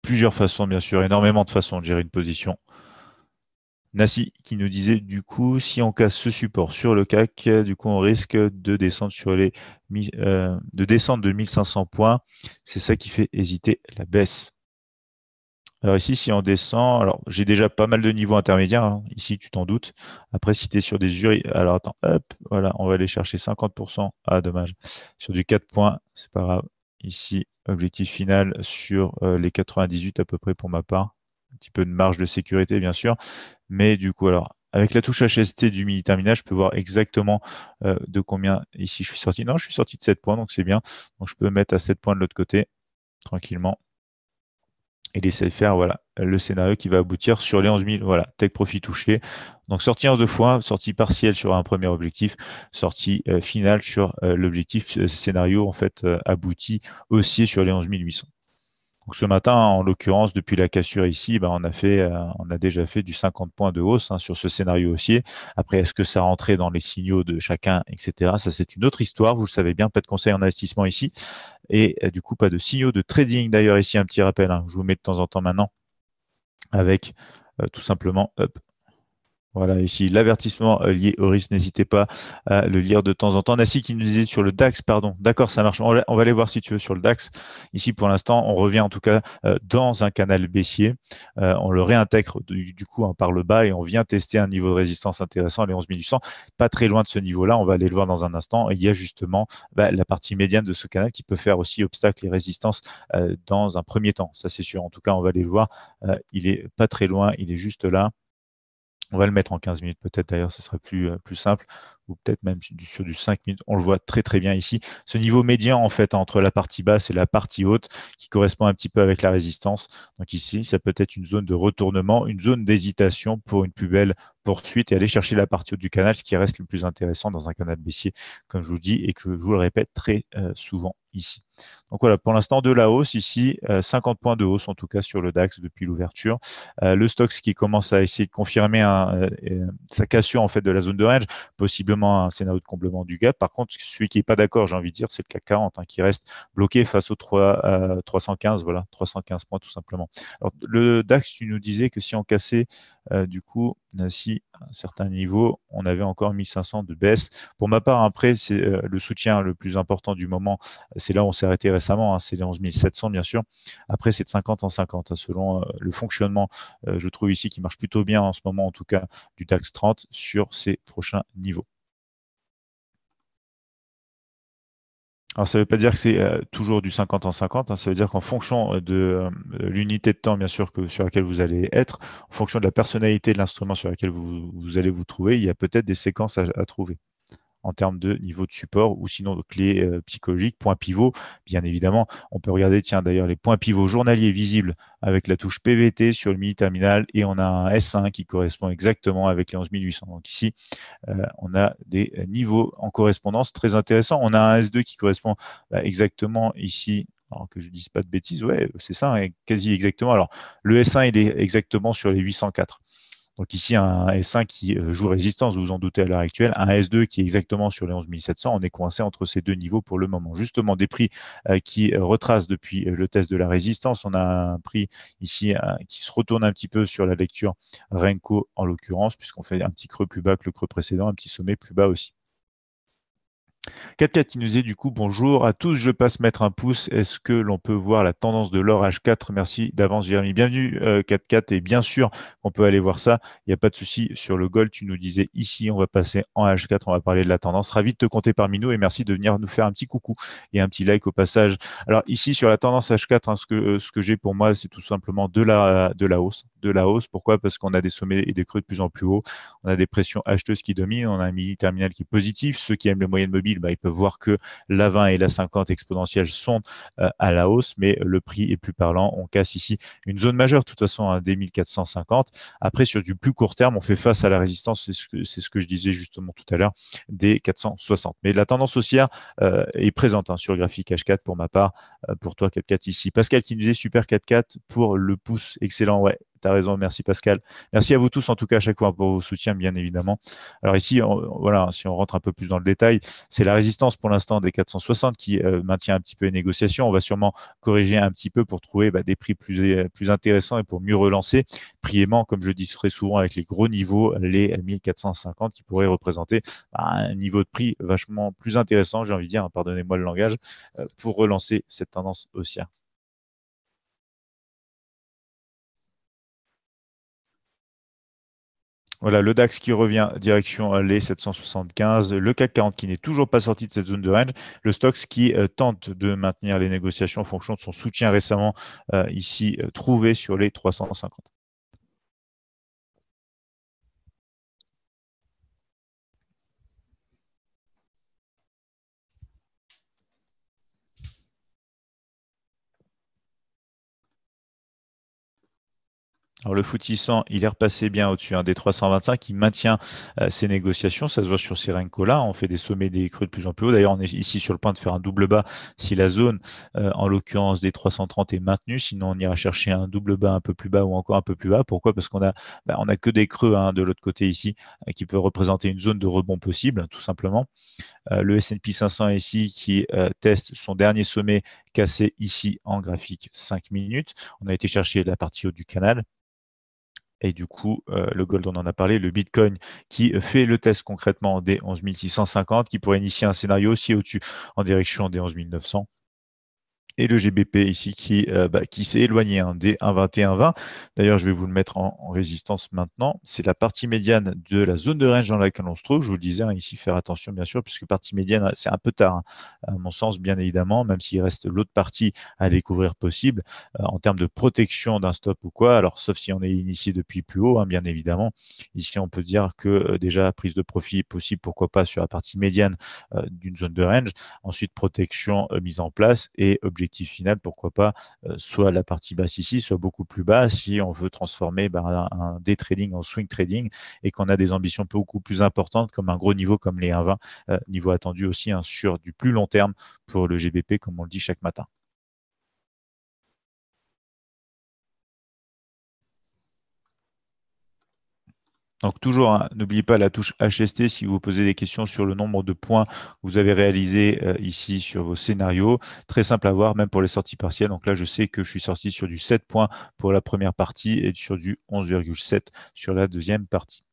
Plusieurs façons, bien sûr, énormément de façons de gérer une position. Nassi qui nous disait du coup, si on casse ce support sur le CAC, du coup on risque de descendre sur les euh, de descendre de 1500 points. C'est ça qui fait hésiter la baisse. Alors ici, si on descend, alors j'ai déjà pas mal de niveaux intermédiaires. Hein. Ici, tu t'en doutes. Après, si tu es sur des jurys, alors attends, hop, voilà, on va aller chercher 50%. Ah, dommage. Sur du 4 points, c'est pas grave. Ici, objectif final sur euh, les 98 à peu près pour ma part petit peu de marge de sécurité, bien sûr. Mais du coup, alors, avec la touche HST du mini terminal, je peux voir exactement euh, de combien ici je suis sorti. Non, je suis sorti de 7 points, donc c'est bien. Donc je peux mettre à 7 points de l'autre côté, tranquillement. Et laisser faire voilà, le scénario qui va aboutir sur les 11 000. Voilà, tech profit touché. Donc sortie 11 deux fois, sortie partielle sur un premier objectif, sortie euh, finale sur euh, l'objectif scénario en fait abouti aussi sur les 11 800. Donc ce matin, en l'occurrence, depuis la cassure ici, ben, on, a fait, euh, on a déjà fait du 50 points de hausse hein, sur ce scénario haussier. Après, est-ce que ça rentrait dans les signaux de chacun, etc. Ça, c'est une autre histoire. Vous le savez bien, pas de conseil en investissement ici. Et euh, du coup, pas de signaux de trading. D'ailleurs, ici, un petit rappel, hein, je vous mets de temps en temps maintenant avec euh, tout simplement up voilà, ici l'avertissement euh, lié au risque, n'hésitez pas à le lire de temps en temps. Nassi qui nous disait sur le DAX, pardon. D'accord, ça marche. On va aller voir si tu veux sur le DAX. Ici, pour l'instant, on revient en tout cas euh, dans un canal baissier. Euh, on le réintègre du coup hein, par le bas et on vient tester un niveau de résistance intéressant, les 11 800. Pas très loin de ce niveau-là, on va aller le voir dans un instant. Il y a justement bah, la partie médiane de ce canal qui peut faire aussi obstacle et résistance dans un premier temps. Ça, c'est sûr. En tout cas, on va aller le voir. Il est pas très loin, il est juste là. On va le mettre en 15 minutes peut-être d'ailleurs, ce serait plus, euh, plus simple, ou peut-être même sur du 5 minutes. On le voit très très bien ici. Ce niveau médian en fait entre la partie basse et la partie haute qui correspond un petit peu avec la résistance. Donc ici, ça peut être une zone de retournement, une zone d'hésitation pour une plus belle poursuite et aller chercher la partie haute du canal, ce qui reste le plus intéressant dans un canal baissier, comme je vous dis et que je vous le répète très euh, souvent ici. Donc voilà, pour l'instant de la hausse ici, 50 euh, points de hausse en tout cas sur le DAX depuis l'ouverture. Euh, le STOXX qui commence à essayer de confirmer un, sa cassure en fait de la zone de range, possiblement un scénario de comblement du gap. Par contre, celui qui n'est pas d'accord, j'ai envie de dire, c'est le CAC 40 hein, qui reste bloqué face au 3, 315, voilà, 315 points tout simplement. Alors, le DAX, tu nous disais que si on cassait du coup Nancy, à un certain niveau, on avait encore 1500 de baisse. Pour ma part, après, c'est euh, le soutien le plus important du moment. C'est là où on s'est arrêté récemment, hein, c'est les 11 700, bien sûr. Après, c'est de 50 en 50, hein, selon euh, le fonctionnement, euh, je trouve ici, qui marche plutôt bien en ce moment, en tout cas, du DAX 30 sur ces prochains niveaux. Alors, ça ne veut pas dire que c'est euh, toujours du 50 en 50. Hein. ça veut dire qu'en fonction euh, euh, de l'unité de temps, bien sûr, que, sur laquelle vous allez être, en fonction de la personnalité de l'instrument sur laquelle vous, allez vous trouver, il y a peut-être des séquences à trouver en termes de niveau de support ou sinon de clés euh, psychologiques, points pivots. Bien évidemment, on peut regarder, tiens, d'ailleurs, les points pivots journaliers visibles avec la touche PVT sur le mini terminal et on a un S1 qui correspond exactement avec les 11800. Donc ici, euh, on a des euh, niveaux en correspondance très intéressants. On a un S2 qui correspond bah, exactement ici alors que je ne dise pas de bêtises, ouais, c'est ça, hein, quasi exactement. Alors, le S1, il est exactement sur les 804. Donc ici, un S1 qui euh, joue résistance, vous vous en doutez à l'heure actuelle, un S2 qui est exactement sur les 11 700, on est coincé entre ces deux niveaux pour le moment. Justement, des prix euh, qui euh, retracent depuis le test de la résistance, on a un prix ici qui se retourne un petit peu sur la lecture Renko en l'occurrence, puisqu'on fait un petit creux plus bas que le creux précédent, un petit sommet plus bas aussi. 4x4 qui nous dit du coup bonjour à tous, je passe mettre un pouce. Est-ce que l'on peut voir la tendance de l'or H4 Merci d'avance, Jérémy. Bienvenue, euh, 4 et bien sûr, on peut aller voir ça. Il n'y a pas de souci sur le gold. Tu nous disais ici, on va passer en H4, on va parler de la tendance. Ravi de te compter parmi nous et merci de venir nous faire un petit coucou et un petit like au passage. Alors ici, sur la tendance H4, hein, ce que, euh, ce que j'ai pour moi, c'est tout simplement de la, de la hausse. De la hausse. Pourquoi Parce qu'on a des sommets et des creux de plus en plus haut. On a des pressions acheteuses qui dominent. On a un mini terminal qui est positif. Ceux qui aiment le moyenne mobiles bah, ils peuvent voir que la 20 et la 50 exponentielle sont euh, à la hausse, mais le prix est plus parlant. On casse ici une zone majeure, de toute façon, à hein, des 1450. Après, sur du plus court terme, on fait face à la résistance, c'est ce, que, je disais justement tout à l'heure, des 460. Mais la tendance haussière euh, est présente hein, sur le graphique H4 pour ma part, euh, pour toi 4.4 ici. Pascal qui nous super 4.4 pour le pouce, excellent, ouais, tu raison, merci Pascal. Merci à vous tous en tout cas à chaque fois pour vos soutiens bien évidemment. Alors ici, voilà, si on rentre un peu plus dans le détail, c'est la résistance pour l'instant des 460 qui euh, maintient un petit peu les négociations. On va sûrement corriger un petit peu pour trouver bah, des prix plus, euh, plus intéressants et pour mieux relancer, priément, comme je dis très souvent avec les gros niveaux, les 1450 qui pourraient représenter bah, un niveau de prix vachement plus intéressant, j'ai envie de dire, hein, pardonnez-moi le langage, euh, pour relancer cette tendance haussière. Voilà, le DAX qui revient direction euh, les 775, le CAC 40 qui n'est toujours pas sorti de cette zone de range, le STOXX qui euh, tente de maintenir les négociations en fonction de son soutien récemment euh, ici trouvé sur les 350. Alors le FTSE il est repassé bien au-dessus hein, des 325, qui maintient euh, ses négociations, ça se voit sur ces là on fait des sommets des creux de plus en plus haut. D'ailleurs, on est ici sur le point de faire un double bas si la zone, euh, en l'occurrence des 330, est maintenue, sinon on ira chercher un double bas un peu plus bas ou encore un peu plus bas. Pourquoi Parce qu'on a, bah, on a que des creux hein, de l'autre côté ici euh, qui peut représenter une zone de rebond possible, tout simplement. le S&P 500 ici qui teste son dernier sommet cassé ici en graphique 5 minutes. On a été chercher la partie haute du canal et du coup, euh, le gold, on en a parlé, le Bitcoin qui euh, fait le test concrètement des 11 650, qui pourrait initier un scénario aussi au-dessus en direction des 11 900 et le GBP ici qui, euh, bah, qui s'est éloigné hein, des 1,21,20. D'ailleurs, je vais vous le mettre en, résistance maintenant. C'est la partie médiane de la zone de range dans laquelle on se trouve. Je vous le disais, hein, ici, faire attention, bien sûr, puisque partie médiane, c'est un peu tard, hein. à mon sens, bien évidemment, même s'il reste l'autre partie à découvrir possible euh, en termes de protection d'un stop ou quoi. Alors, sauf si on est initié depuis plus haut, hein, bien évidemment. Ici, on peut dire que euh, déjà, prise de profit possible, pourquoi pas, sur la partie médiane d'une zone de range. Ensuite, protection mise en place et objectif final, pourquoi pas, euh, soit la partie basse ici, soit beaucoup plus bas si on veut transformer bah, un, day trading en swing trading et qu'on a des ambitions beaucoup plus importantes comme un gros niveau comme les 1,20, euh, niveau attendu aussi hein, sur du plus long terme pour le GBP, comme on le dit chaque matin. Donc toujours, hein, n'oubliez pas la touche HST si vous posez des questions sur le nombre de points que vous avez réalisés euh, ici sur vos scénarios. Très simple à voir, même pour les sorties partielles. Donc là, je sais que je suis sorti sur du 7 points pour la première partie et sur du 11,7 sur la deuxième partie.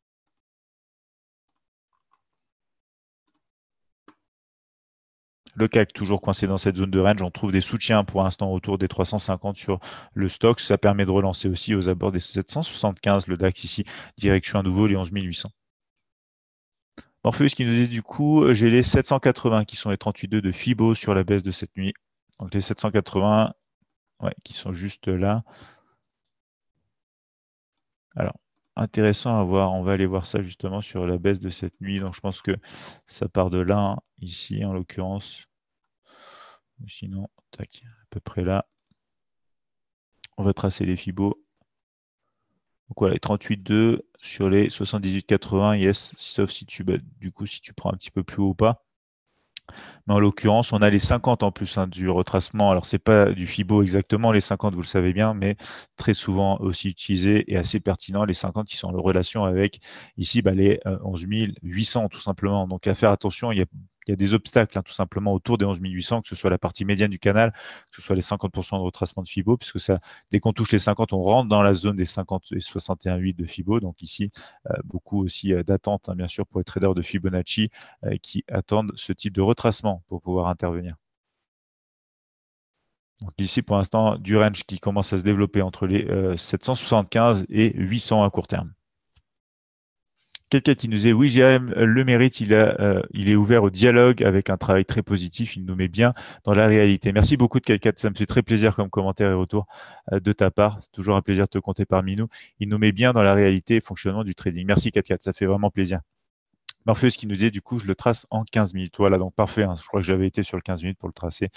Le CAC toujours coincé dans cette zone de range. On trouve des soutiens pour l'instant autour des 350 sur le stock. Ça permet de relancer aussi aux abords des 775. Le DAX ici, direction à nouveau les 11 800. Morpheus qui nous dit du coup, euh, j'ai les 780 qui sont les 38,2 de FIBO sur la baisse de cette nuit. Donc les 780 qui sont juste là. Alors, intéressant à voir. On va aller voir ça justement sur la baisse de cette nuit. Donc je pense que ça part de là, hein, ici en l'occurrence. Sinon, tac, à peu près là. On va tracer les fibos. Donc voilà, les 38,2 sur les 78,80, yes, sauf si tu, bah, du coup, si tu prends un petit peu plus haut ou pas. Mais en l'occurrence, on a les 50 en plus hein, du retracement. Alors, ce n'est pas du FIBO exactement, les 50, vous le savez bien, mais très souvent aussi utilisé et assez pertinent, les 50 qui sont en relation avec ici bah, les 11 euh, 800 tout simplement. Donc, à faire attention, il y a il y a des obstacles hein, tout simplement autour des 11 800, que ce soit la partie médiane du canal, que ce soit les 50% de retracement de FIBO, puisque dès qu'on touche les 50, on rentre dans la zone des 50 et 61,8 de FIBO. Donc ici, euh, beaucoup aussi euh, d'attentes, hein, bien sûr, pour les traders de Fibonacci euh, qui attendent ce type de retracement pour pouvoir intervenir. Donc ici, pour l'instant, du range qui commence à se développer entre les 775 et 800 à court terme quelqu'un qui nous dit « oui, Jérém, euh, le mérite, il, a, euh, il est ouvert au dialogue avec un travail très positif, il nous met bien dans la réalité. Merci beaucoup de quelqu'un, ça me fait très plaisir comme commentaire et retour euh, de ta part. C'est toujours un plaisir de te compter parmi nous. Il nous met bien dans la réalité et fonctionnement du trading. Merci 4 ça fait vraiment plaisir. Morpheus qui nous dit du coup, je le trace en 15 minutes. Voilà, donc parfait. Hein. Je crois que j'avais été sur le 15 minutes pour le tracer.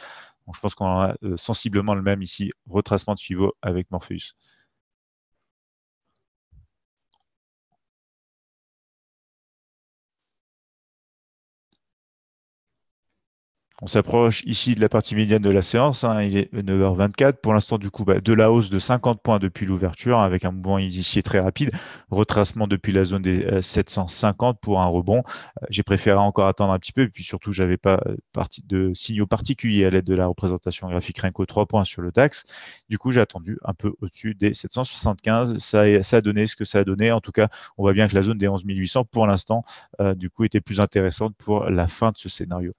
Donc, je pense qu'on a sensiblement le même ici, retracement de FIBO avec Morpheus. On s'approche ici de la partie médiane de la séance. Hein. il est 9h24. Pour l'instant, du coup, bah, de la hausse de 50 points depuis l'ouverture, hein, avec un mouvement initié très rapide. Retracement depuis la zone des 750 euh, pour un rebond. Euh, j'ai préféré encore attendre un petit peu. Et puis surtout, j'avais pas euh, de signaux particuliers à l'aide de la représentation graphique, Renko 3 points sur le DAX. Du coup, j'ai attendu un peu au-dessus des 775. Ça, ça a donné ce que ça a donné. En tout cas, on voit bien que la zone des 11 800, pour l'instant, du coup, était plus intéressante pour la fin de ce scénario.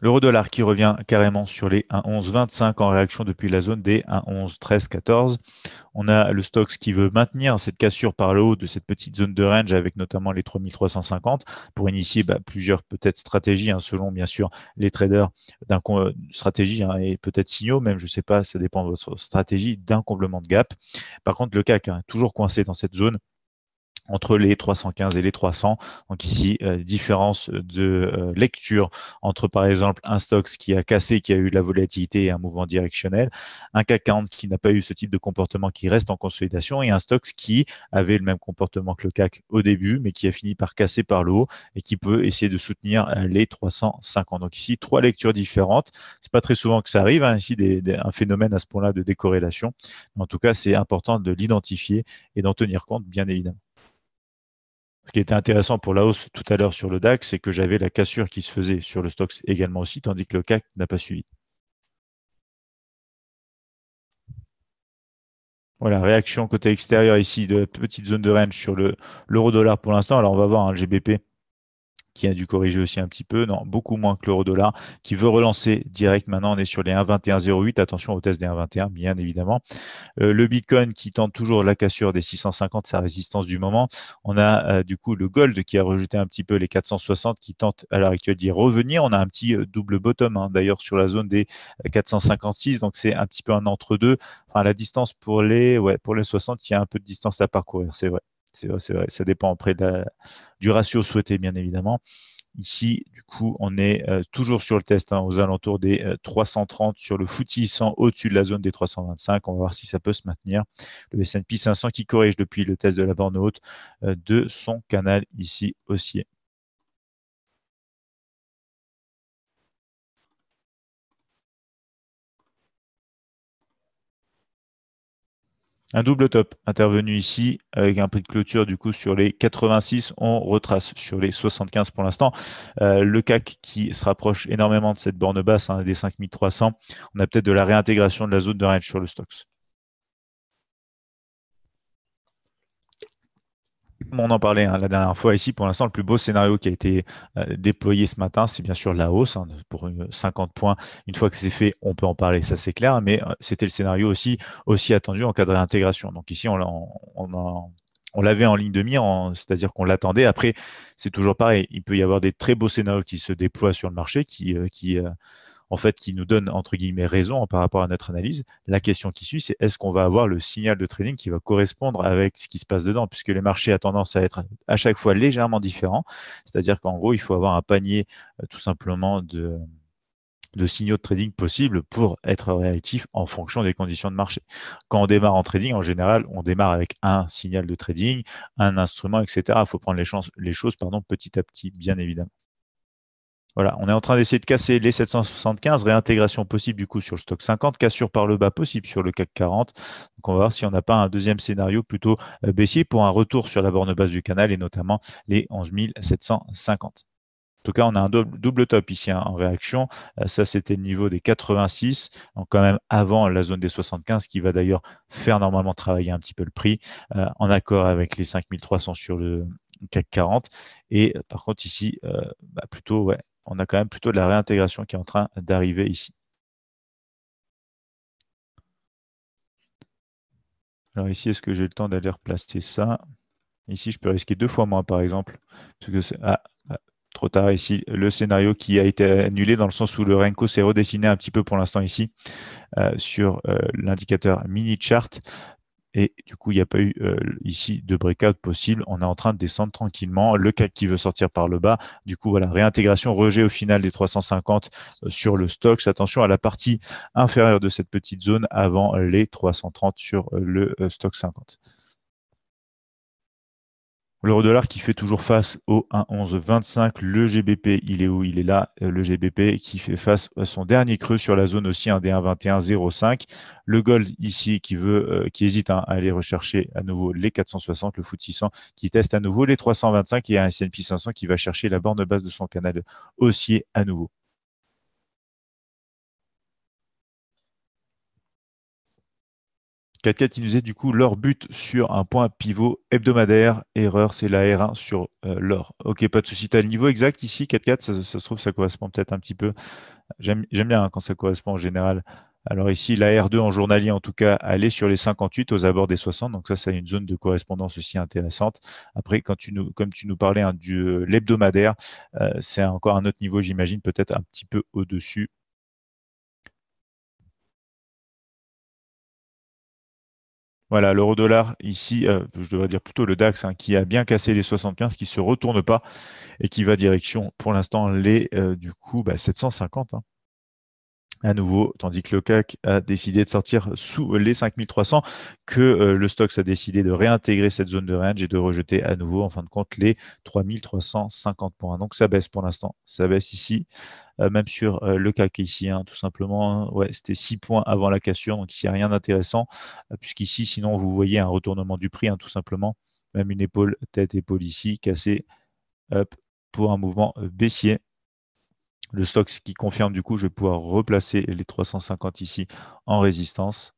L'euro dollar qui revient carrément sur les 1,1125 en réaction depuis la zone des 1,1113-14. On a le stocks qui veut maintenir cette cassure par le haut de cette petite zone de range avec notamment les 3350 pour initier bah, plusieurs peut-être stratégies hein, selon bien sûr les traders d'un euh, stratégie hein, et peut-être signaux même je sais pas ça dépend de votre stratégie d'un comblement de gap. Par contre le CAC est hein, toujours coincé dans cette zone entre les 315 et les 300. Donc ici, euh, différence de euh, lecture entre par exemple un stock qui a cassé, qui a eu de la volatilité et un mouvement directionnel, un CAC 40 qui n'a pas eu ce type de comportement qui reste en consolidation et un stock qui avait le même comportement que le CAC au début mais qui a fini par casser par le haut et qui peut essayer de soutenir euh, les 350. Donc ici, trois lectures différentes. C'est pas très souvent que ça arrive, hein, ici un phénomène à ce point-là de décorrélation. en tout cas, c'est important de l'identifier et d'en tenir compte, bien évidemment. Ce qui était intéressant pour la hausse tout à l'heure sur le DAX, c'est que j'avais la cassure qui se faisait sur le stocks également aussi, tandis que le CAC n'a pas suivi. Voilà, réaction côté extérieur ici de petite zone de range sur l'euro-dollar pour l'instant. Alors on va voir un hein, GBP qui a dû corriger aussi un petit peu, non, beaucoup moins que l'euro-dollar, qui veut relancer direct. Maintenant, on est sur les 1,2108. Attention au test des 1,21, bien évidemment. Euh, le Bitcoin qui tente toujours la cassure des 650, sa résistance du moment. On a euh, du coup le Gold qui a rejeté un petit peu les 460, qui tente à l'heure actuelle d'y revenir. On a un petit euh, double bottom, hein, d'ailleurs, sur la zone des 456. Donc, c'est un petit peu un entre-deux. Enfin, la distance pour les, ouais, pour les 60, il y a un peu de distance à parcourir, c'est vrai. C'est vrai, ça dépend après du ratio souhaité, bien évidemment. Ici, du coup, on est euh, toujours sur le test hein, aux alentours des 330 euh, sur le footy 100 au-dessus de la zone des 325. On va voir si ça peut se maintenir. Le S&P 500 qui corrige depuis le test de la borne haute euh, de son canal ici haussier. Un double top intervenu ici avec un prix de clôture du coup sur les 86. On retrace sur les 75 pour l'instant. Euh, le CAC qui se rapproche énormément de cette borne basse hein, des 5300. On a peut-être de la réintégration de la zone de range sur le stocks. on en parlait hein, la dernière fois ici, pour l'instant, le plus beau scénario qui a été euh, déployé ce matin, c'est bien sûr la hausse hein, pour 50 points. Une fois que c'est fait, on peut en parler, ça c'est clair, mais euh, c'était le scénario aussi, aussi attendu en cas d'intégration. Donc ici, on, l'avait en ligne de mire, c'est-à-dire qu'on l'attendait. Après, c'est toujours pareil, il peut y avoir des très beaux scénarios qui se déploient sur le marché, qui euh, en fait, qui nous donne entre guillemets raison par rapport à notre analyse. La question qui suit, c'est est-ce qu'on va avoir le signal de trading qui va correspondre avec ce qui se passe dedans, puisque les marchés ont tendance à être à chaque fois légèrement différents. C'est-à-dire qu'en gros, il faut avoir un panier euh, tout simplement de signaux de trading possibles pour être réactif en fonction des conditions de marché. Quand on démarre en trading, en général, on démarre avec un signal de trading, un instrument, etc. Il faut prendre les, les choses pardon, petit à petit, bien évidemment. Voilà, on est en train d'essayer de casser les 775, réintégration possible du coup sur le stock 50, cassure par le bas possible sur le CAC 40. Donc on va voir si on n'a pas un deuxième scénario plutôt euh, baissier pour un retour sur la borne basse du canal et notamment les 11 750. En tout cas, on a un double, top ici hein, en réaction. Euh, ça, c'était le niveau des 86, donc quand même avant la zone des 75, qui va d'ailleurs faire normalement travailler un petit peu le prix, euh, en accord avec les 5300 sur le CAC 40. Et par contre, ici, bah, plutôt ouais, on a quand même plutôt de la réintégration qui est en train d'arriver ici. Alors ici, est-ce que j'ai le temps d'aller replacer ça Ici, je peux risquer deux fois moins, par exemple. Parce que c'est ah, ah, trop tard ici. Le scénario qui a été annulé dans le sens où le Renko s'est redessiné un petit peu pour l'instant ici euh, sur euh, l'indicateur mini chart. Et du coup, il n'y a pas eu euh, ici de breakout possible. On est en train de descendre tranquillement. Le CAC qui veut sortir par le bas. Du coup, voilà, réintégration, rejet au final des 350 euh, sur le stock. Attention à la partie inférieure de cette petite zone avant les 330 sur euh, le stock 50. L'euro dollar qui fait toujours face au 1,1125. Le GBP, il est où Il est là. Euh, le GBP qui fait face à son dernier creux sur la zone aussi, un des 1,2105. Le gold ici qui veut, euh, qui hésite hein, à aller rechercher à nouveau les 460. Le foot 600 qui teste à nouveau les 325 et un S&P 500 qui va chercher la borne basse de son canal haussier à nouveau. 4-4, il nous est du coup leur but sur un point pivot hebdomadaire. Erreur, c'est la R1 sur euh, l'or. Ok, pas de souci. Tu as le niveau exact ici, 4-4, ça, se trouve, ça correspond peut-être un petit peu. J'aime bien hein, quand ça correspond en général. Alors ici, la R2 en journalier, en tout cas, elle est sur les 58 aux abords des 60. Donc ça, c'est une zone de correspondance aussi intéressante. Après, quand tu nous, comme tu nous parlais de hein, du euh, l'hebdomadaire, euh, c'est encore un autre niveau, j'imagine, peut-être un petit peu au-dessus Voilà, l'euro dollar ici, euh, je devrais dire plutôt le DAX, hein, qui a bien cassé les 75, qui ne se retourne pas et qui va direction pour l'instant les euh, du coup bah, 750 à nouveau, tandis que le CAC a décidé de sortir sous les 5300, que euh, le STOXX a décidé de réintégrer cette zone de range et de rejeter à nouveau, en fin de compte, les 3350 points. Donc ça baisse pour l'instant, ça baisse ici, euh, même sur euh, le CAC ici, hein, tout simplement, ouais, c'était 6 points avant la cassure, donc ici, rien d'intéressant, puisqu'ici, sinon, vous voyez un retournement du prix, hein, tout simplement, même une épaule, tête-épaule ici, cassée, hop, pour un mouvement baissier. Le stock qui confirme, du coup, je vais pouvoir replacer les 350 ici en résistance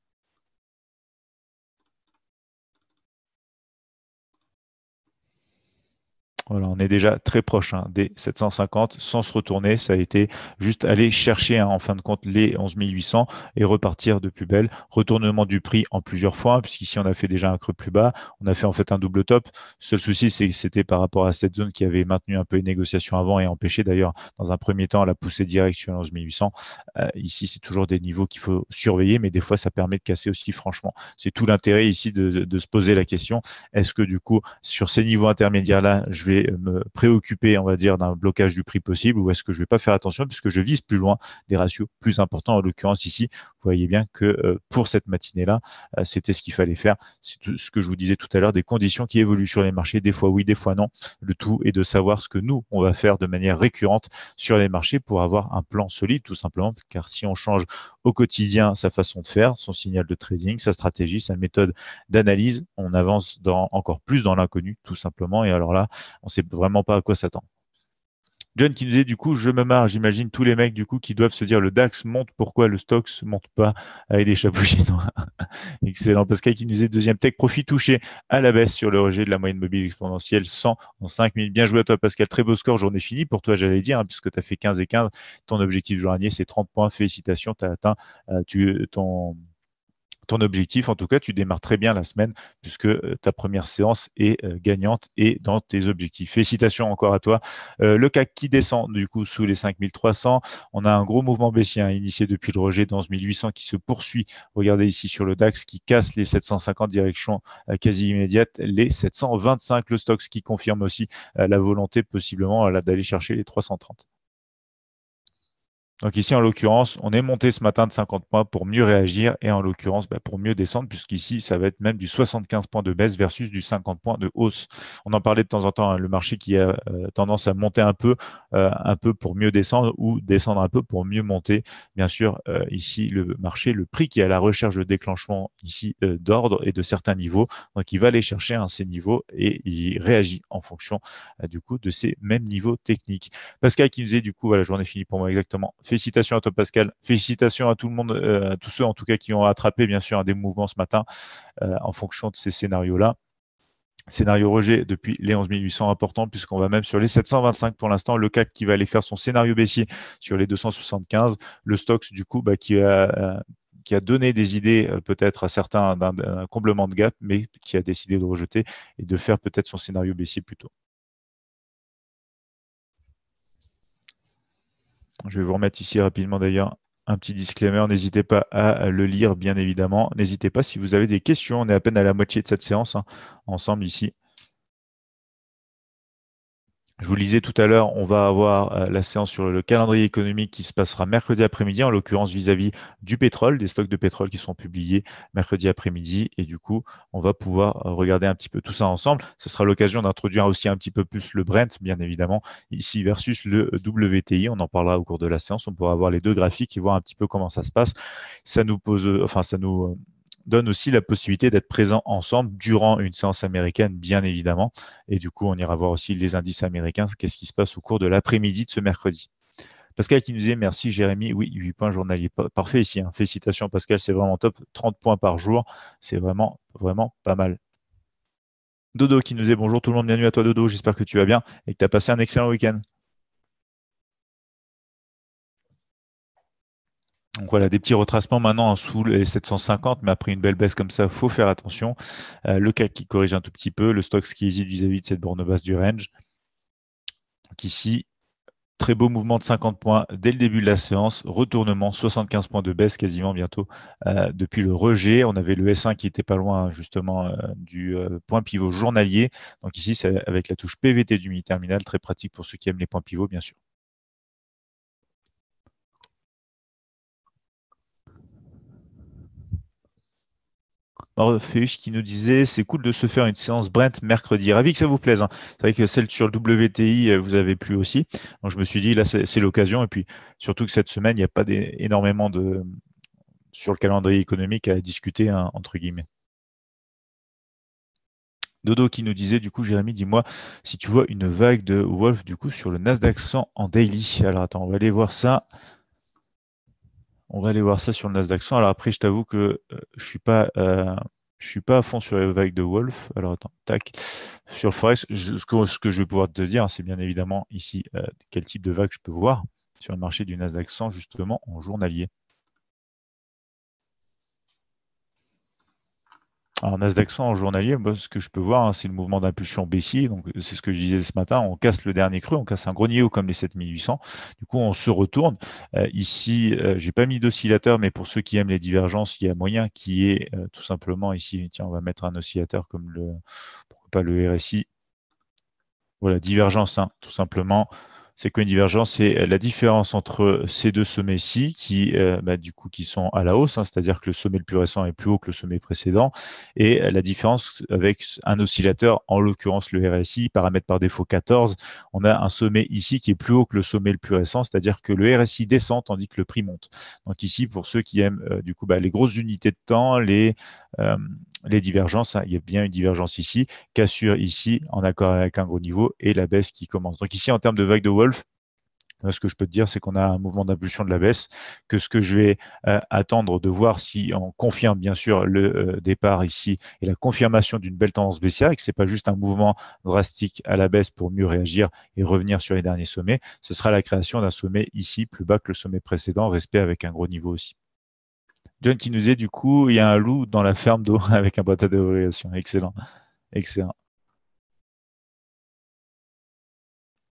Voilà, on est déjà très proche hein, des 750 sans se retourner. Ça a été juste aller chercher hein, en fin de compte les 11 800 et repartir de plus belle. Retournement du prix en plusieurs fois, puisqu'ici on a fait déjà un creux plus bas. On a fait en fait un double top. Seul souci, c'est que c'était par rapport à cette zone qui avait maintenu un peu une négociation avant et empêché d'ailleurs dans un premier temps la poussée directe sur 11 800. Euh, ici, c'est toujours des niveaux qu'il faut surveiller, mais des fois ça permet de casser aussi franchement. C'est tout l'intérêt ici de se poser la question est-ce que du coup sur ces niveaux intermédiaires là, je vais euh, me préoccuper, on va dire, d'un blocage du prix possible ou est-ce que je ne vais pas faire attention puisque je vise plus loin des ratios plus importants. En l'occurrence, ici, vous voyez bien que euh, pour cette matinée-là, euh, c'était ce qu'il fallait faire. C'est ce que je vous disais tout à l'heure, des conditions qui évoluent sur les marchés, des fois oui, des fois non. Le tout est de savoir ce que nous, on va faire de manière récurrente sur les marchés pour avoir un plan solide, tout simplement, car si on change au quotidien sa façon de faire, son signal de trading, sa stratégie, sa méthode d'analyse. On avance dans, encore plus dans l'inconnu, tout simplement. Et alors là, on ne sait vraiment pas à quoi s'attendre. John qui nous dit du coup, je me marre, j'imagine tous les mecs du coup qui doivent se dire le DAX monte, pourquoi le se monte pas avec des chapeaux chinois Excellent. Pascal qui nous dit deuxième tech profit touché à la baisse sur le rejet de la moyenne mobile exponentielle 100 en 5 minutes. Bien joué à toi Pascal, très beau score, journée finie pour toi j'allais dire, hein, puisque tu as fait 15 et 15. Ton objectif journalier c'est 30 points, félicitations, tu as atteint euh, tu, ton ton objectif, en tout cas, tu démarres très bien la semaine puisque euh, ta première séance est euh, gagnante et dans tes objectifs. Félicitations encore à toi. Euh, le CAC qui descend du coup sous les 5300. On a un gros mouvement baissier hein, initié depuis le rejet dans 1800 qui se poursuit. Regardez ici sur le DAX qui casse les 750 directions quasi immédiate, les 725. Le stocks qui confirme aussi la volonté possiblement d'aller chercher les 330. Donc ici, en l'occurrence, on est monté ce matin de 50 points pour mieux réagir et en l'occurrence, bah, pour mieux descendre, puisqu'ici, ça va être même du 75 points de baisse versus du 50 points de hausse. On en parlait de temps en temps, hein, le marché qui a euh, tendance à monter un peu, euh, un peu pour mieux descendre ou descendre un peu pour mieux monter. Bien sûr, euh, ici, le marché, le prix qui est à la recherche de déclenchement ici d'ordre et de certains niveaux. Donc, il va aller chercher hein, ces niveaux et il réagit en fonction du coup de ces mêmes niveaux techniques. Pascal qui nous est du coup, voilà, journée finie pour moi exactement Félicitations à toi, Pascal. Félicitations à tout le monde, euh, à tous ceux en tout cas qui ont attrapé, bien sûr, un des mouvements ce matin euh, en fonction de ces scénarios-là. Scénario rejet depuis les 11 800 important puisqu'on va même sur les 725 pour l'instant. Le CAC qui va aller faire son scénario baissier sur les 275. Le Stox du coup bah, qui a euh, qui a donné des idées peut-être à certains d'un comblement de gap, mais qui a décidé de rejeter et de faire peut-être son scénario baissier plus tôt. Je vais vous remettre ici rapidement d'ailleurs un petit disclaimer. N'hésitez pas à le lire, bien évidemment. N'hésitez pas si vous avez des questions. On est à peine à la moitié de cette séance hein, ensemble ici. Je vous le disais tout à l'heure, on va avoir euh, la séance sur le calendrier économique qui se passera mercredi après-midi, en l'occurrence vis-à-vis du pétrole, des stocks de pétrole qui seront publiés mercredi après-midi. Et du coup, on va pouvoir euh, regarder un petit peu tout ça ensemble. Ce sera l'occasion d'introduire aussi un petit peu plus le Brent, bien évidemment, ici versus le euh, WTI. On en parlera au cours de la séance. On pourra voir les deux graphiques et voir un petit peu comment ça se passe. Ça nous pose, enfin, ça nous donne aussi la possibilité d'être présent ensemble durant une séance américaine, bien évidemment. Et du coup, on ira voir aussi les indices américains, qu'est-ce qui se passe au cours de l'après-midi de ce mercredi. Pascal qui nous dit merci Jérémy, oui, 8 points journalier, parfait ici, hein. félicitations Pascal, c'est vraiment top, 30 points par jour, c'est vraiment, vraiment pas mal. Dodo qui nous dit bonjour tout le monde, bienvenue à toi Dodo, j'espère que tu vas bien et que tu as passé un excellent week-end. Donc voilà, des petits retracements maintenant en sous les 750, mais après une belle baisse comme ça, faut faire attention. Euh, le CAC qui corrige un tout petit peu, le Stock qui hésite vis-à-vis de cette borne basse du range. Donc ici, très beau mouvement de 50 points dès le début de la séance, retournement, 75 points de baisse quasiment bientôt euh, depuis le rejet. On avait le S1 qui était pas loin hein, justement euh, du point pivot journalier. Donc ici, c'est avec la touche PVT du mini-terminal, très pratique pour ceux qui aiment les points pivots, bien sûr. Féus qui nous disait c'est cool de se faire une séance Brent mercredi. Ravi que ça vous plaise. Hein. C'est vrai que celle sur le WTI euh, vous avez plu aussi. Donc je me suis dit là c'est l'occasion et puis surtout que cette semaine il n'y a pas énormément de sur le calendrier économique à discuter hein, entre guillemets. Dodo qui nous disait, du coup, Jérémy, dis-moi si tu vois une vague de Wolf, du coup, sur le Nasdaq 100 en daily. Alors, attends, on va aller voir ça. On va aller voir ça sur le Nasdaq 100. Alors après, je t'avoue que euh, je suis pas euh, je suis pas à fond sur les vagues de Wolf. Alors attends, tac. Sur le Forex, ce, que, je vais pouvoir te dire, c'est bien évidemment ici euh, quel type de vague je peux voir sur le marché du Nasdaq 100 justement en journalier. Alors Nasdaq en journalier, moi, bah, ce que je peux voir, hein, c'est le mouvement d'impulsion baissier. Donc c'est ce que je disais ce matin, on casse le dernier creux, on casse un grenier, comme les 7800. Du coup, on se retourne. Euh, ici, euh, j'ai pas mis d'oscillateur, mais pour ceux qui aiment les divergences, il y a moyen qui est euh, tout simplement ici. Tiens, on va mettre un oscillateur comme le pourquoi pas le RSI. Voilà, divergence, hein, tout simplement c'est quoi une divergence C'est euh, la différence entre ces deux sommets-ci qui, euh, bah, du coup, qui sont à la hausse, hein. c'est-à-dire que le sommet le plus récent est plus haut que le sommet précédent, et euh, la différence avec un oscillateur, en l'occurrence le RSI, paramètre par défaut 14, on a un sommet ici qui est plus haut que le sommet le plus récent, c'est-à-dire que le RSI descend tandis que le prix monte. Donc ici, pour ceux qui aiment du coup bah, les grosses unités de temps, les les divergences, hein. il y a bien une divergence ici, cassure ici, en accord avec un gros niveau, et la baisse qui commence. Donc ici, en termes de vague de Wolf, euh, ce que je peux te dire, c'est qu'on a un mouvement d'impulsion de la baisse, que ce que je vais euh, attendre de voir si on confirme bien sûr le euh, départ ici et la confirmation d'une belle tendance baissière, et que ce n'est pas juste un mouvement drastique à la baisse pour mieux réagir et revenir sur les derniers sommets, ce sera la création d'un sommet ici plus bas que le sommet précédent, respect avec un gros niveau aussi. John qui nous est du coup, il y a un loup dans la ferme d'eau avec un bâtard d'évaluation. Excellent. Excellent.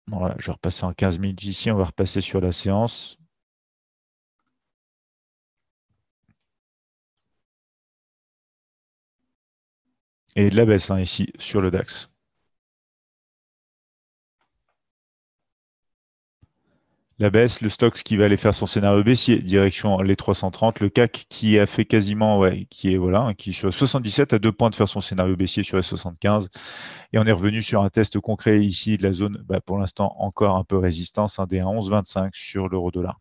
Voilà, je vais repasser en 15 minutes ici. On va repasser sur la séance. Et de la baisse hein, ici sur le DAX. la baisse, le stock qui va aller faire son scénario baissier, direction les 330, le CAC qui a fait quasiment, qui est voilà, qui sur 77 à deux points de faire son scénario baissier sur les 75, et on est revenu sur un test concret ici de la zone, bah, pour l'instant encore un peu résistance, un des 11,25 sur l'euro dollar.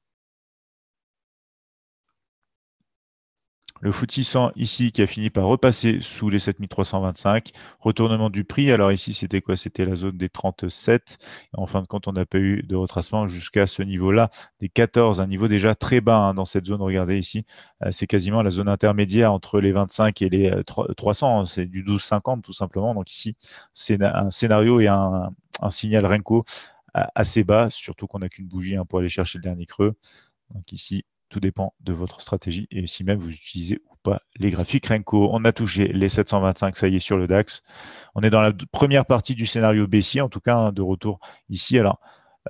Le FTSE ici qui a fini par repasser sous les 7325. Retournement du prix. Alors ici, c'était quoi C'était la zone des 37. en fin de compte, on n'a pas eu de retracement jusqu'à ce niveau-là des 14. Un niveau déjà très bas hein, dans cette zone. Regardez ici, euh, c'est quasiment la zone intermédiaire entre les 25 et les 300. Euh, euh, hein. C'est du 12,50 tout simplement. Donc ici, c'est un scénario et un, signal Renko assez bas, surtout qu'on n'a qu'une bougie hein, pour aller chercher le dernier creux. Donc ici, tout dépend de votre stratégie et si même vous utilisez ou pas les graphiques Renko. On a touché les 725, ça y est, sur le DAX. On est dans la première partie du scénario baissier, en tout cas hein, de retour ici. Alors,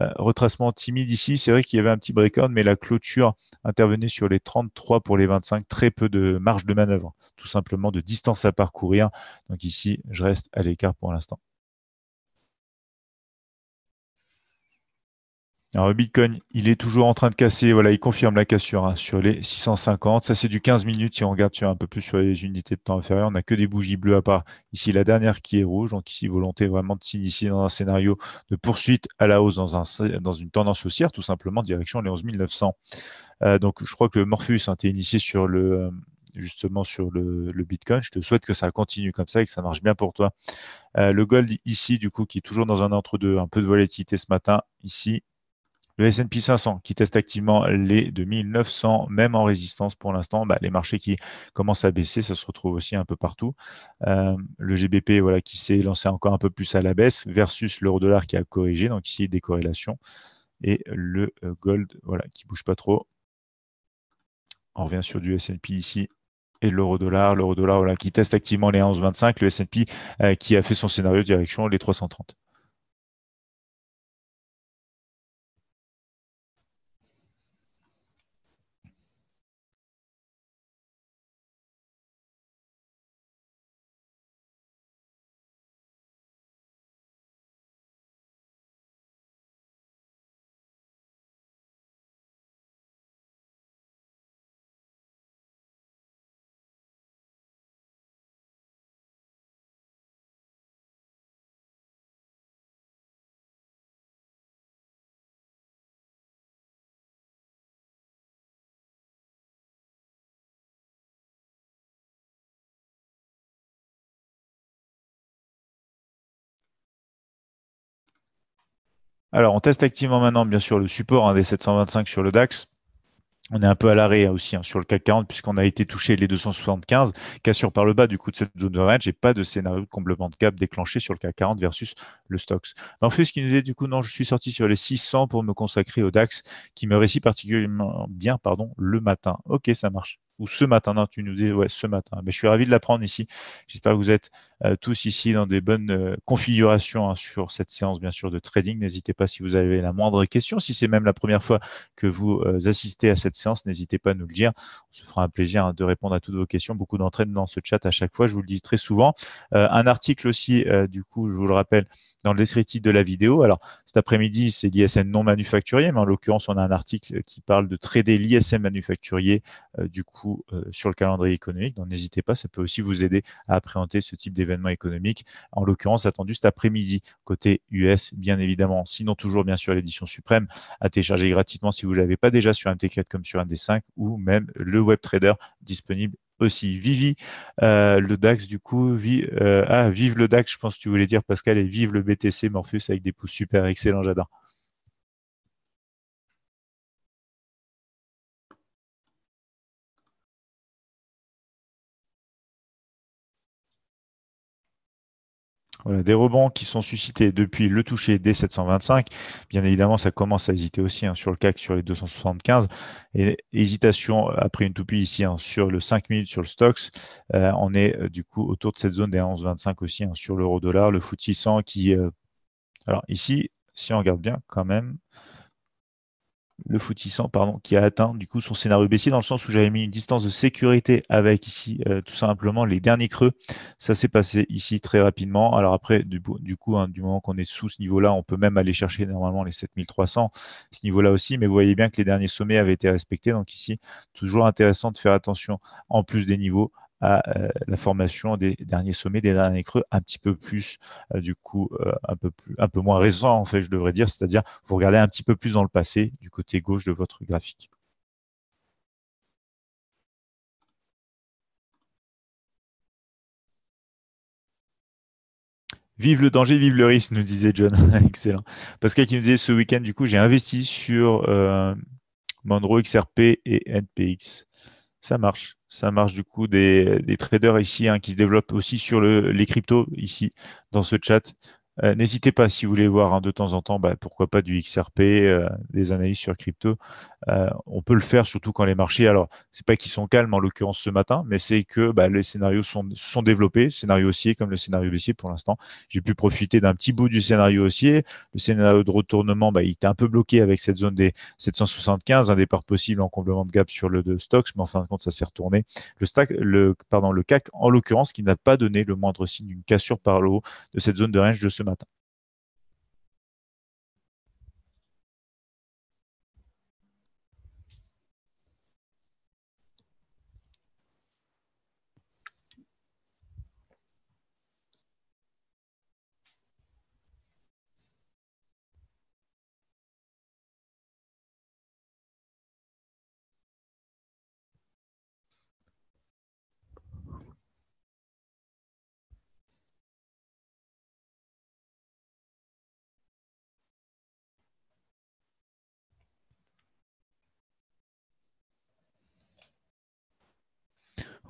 euh, retracement timide ici. C'est vrai qu'il y avait un petit break breakout, mais la clôture intervenait sur les 33 pour les 25. Très peu de marge de manœuvre, tout simplement de distance à parcourir. Donc ici, je reste à l'écart pour l'instant. Alors, le Bitcoin, il est toujours en train de casser. Voilà, il confirme la cassure hein, sur les 650. Ça, c'est du 15 minutes. Si on regarde sur un peu plus sur les unités de temps inférieures, on n'a que des bougies bleues à part ici la dernière qui est rouge. Donc, ici, volonté vraiment de s'initier dans un scénario de poursuite à la hausse dans, un, dans une tendance haussière, tout simplement, direction les 11 900. Euh, donc, je crois que Morpheus hein, été initié sur le. Euh, justement sur le, Bitcoin. Je te souhaite que ça continue comme ça et que ça marche bien pour toi. Euh, le gold ici, du coup, qui est toujours dans un entre-deux, un peu de volatilité ce matin, ici, le S&P 500 qui teste activement les 2900, même en résistance pour l'instant. Bah, les marchés qui commencent à baisser, ça se retrouve aussi un peu partout. Euh, le GBP voilà, qui s'est lancé encore un peu plus à la baisse versus l'euro-dollar qui a corrigé. Donc ici, des corrélations. Et le euh, gold voilà, qui bouge pas trop. On revient sur du S&P ici et l'euro-dollar. L'euro-dollar voilà, qui teste activement les 11,25. Le S&P euh, qui a fait son scénario de direction les 330. Alors, on teste activement maintenant, bien sûr, le support hein, des 725 sur le DAX. On est un peu à l'arrêt hein, aussi hein, sur le CAC 40 puisqu'on a été touché les 275, cassure par le bas du coup de cette zone de range et pas de scénario de comblement de gap déclenché sur le CAC 40 versus le fait, ce qui nous est du coup non, je suis sorti sur les 600 pour me consacrer au DAX qui me récit particulièrement bien pardon, le matin. Ok, ça marche ou ce matin. Non, tu nous dis ouais, ce matin. Mais je suis ravi de l'apprendre ici. J'espère que vous êtes euh, tous ici dans des bonnes euh, configurations hein, sur cette séance, bien sûr, de trading. N'hésitez pas si vous avez la moindre question. Si c'est même la première fois que vous euh, assistez à cette séance, n'hésitez pas à nous le dire. On se fera un plaisir hein, de répondre à toutes vos questions. Beaucoup d'entraînement dans ce chat à chaque fois. Je vous le dis très souvent. un article aussi, du coup, je vous le rappelle, dans le descriptif de la vidéo. Alors, cet après-midi, c'est l'ISM non manufacturier, mais en l'occurrence, on a un article qui parle de trader l'ISM manufacturier, du coup, sur le calendrier économique. Donc n'hésitez pas, ça peut aussi vous aider à appréhender ce type d'événement économique, en l'occurrence attendu cet après-midi, côté US bien évidemment. Sinon toujours bien sûr l'édition suprême à télécharger gratuitement si vous ne l'avez pas déjà sur MT4 comme sur MD5 ou même le web trader disponible aussi. Vivi, euh, le DAX, du coup, euh, ah, vive le DAX, je pense que tu voulais dire, Pascal, et vive le BTC Morpheus avec des pouces super, excellents, j'adore. Euh, des rebonds qui sont suscités depuis le toucher des 725. Bien évidemment, ça commence à hésiter aussi hein, sur le CAC, sur les 275. Et hésitation après une toupie ici hein, sur le 5 minutes sur le Stocks. Euh, on est euh, du coup autour de cette zone des 11,25 aussi hein, sur l'euro dollar. Le foot 600 qui. alors ici, si on regarde bien quand même, le footissant, pardon, qui a atteint du coup son scénario baissier dans le sens où j'avais mis une distance de sécurité avec ici euh, tout simplement les derniers creux. Ça s'est passé ici très rapidement. Alors après, du, coup, hein, du moment qu'on est sous ce niveau-là, on peut même aller chercher normalement les 7300, ce niveau-là aussi, mais vous voyez bien que les derniers sommets avaient été respectés. Donc ici, toujours intéressant de faire attention en plus des niveaux à euh, la formation des derniers sommets, des derniers creux, un petit peu plus, euh, du coup, euh, un, peu moins récent, en fait, je devrais dire, c'est-à-dire vous regardez un petit peu plus dans le passé du côté gauche de votre graphique. Vive le danger, vive le risque, nous disait John. Excellent. Pascal qui nous disait ce week-end, du coup, j'ai investi sur euh, Monroe XRP et NPX. Ça marche. Ça marche du coup des, des traders ici hein, qui se développent aussi sur les cryptos ici dans ce chat. Euh, n'hésitez pas, si vous voulez voir hein, de temps en temps, bah, pourquoi pas du XRP, euh, des analyses sur crypto. Euh, on peut le faire, surtout quand les marchés, alors, c'est pas qu'ils sont calmes en l'occurrence ce matin, mais c'est que bah, les scénarios sont, sont développés, scénario haussier comme le scénario baissier pour l'instant. J'ai pu profiter d'un petit bout du scénario haussier. Le scénario de retournement, bah, il était un peu bloqué avec cette zone des 775, un départ possible en comblement de gap sur le de stocks, mais en fin de compte, ça s'est retourné. Le, stack, le, pardon, le CAC, en l'occurrence, qui n'a pas donné le moindre signe d'une cassure par le haut de cette zone de range de ce matin. 方。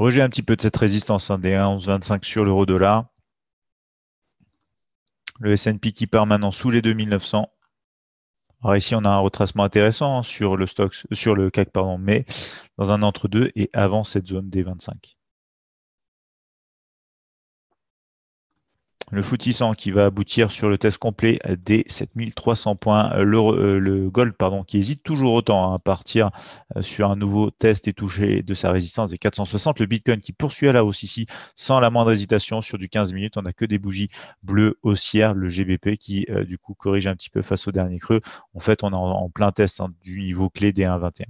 Rejet un petit peu de cette résistance, hein, des 11.25 sur l'euro dollar. Le S&P qui part maintenant sous les 2900. ici, on a un retracement intéressant hein, sur le, stock, euh, sur le CAC, pardon, mais dans un entre-deux et avant cette zone des 25. le footissant qui va aboutir sur le test complet des 7300 points. Euh, euh, le, gold, pardon, qui hésite toujours autant hein, à partir euh, sur un nouveau test et toucher de sa résistance des 460. Le Bitcoin qui poursuit à la hausse ici sans la moindre hésitation sur du 15 minutes. On n'a que des bougies bleues haussières. Le GBP qui, du coup, corrige un petit peu face au dernier creux. En fait, on est en, plein test hein, du niveau clé des 1,21.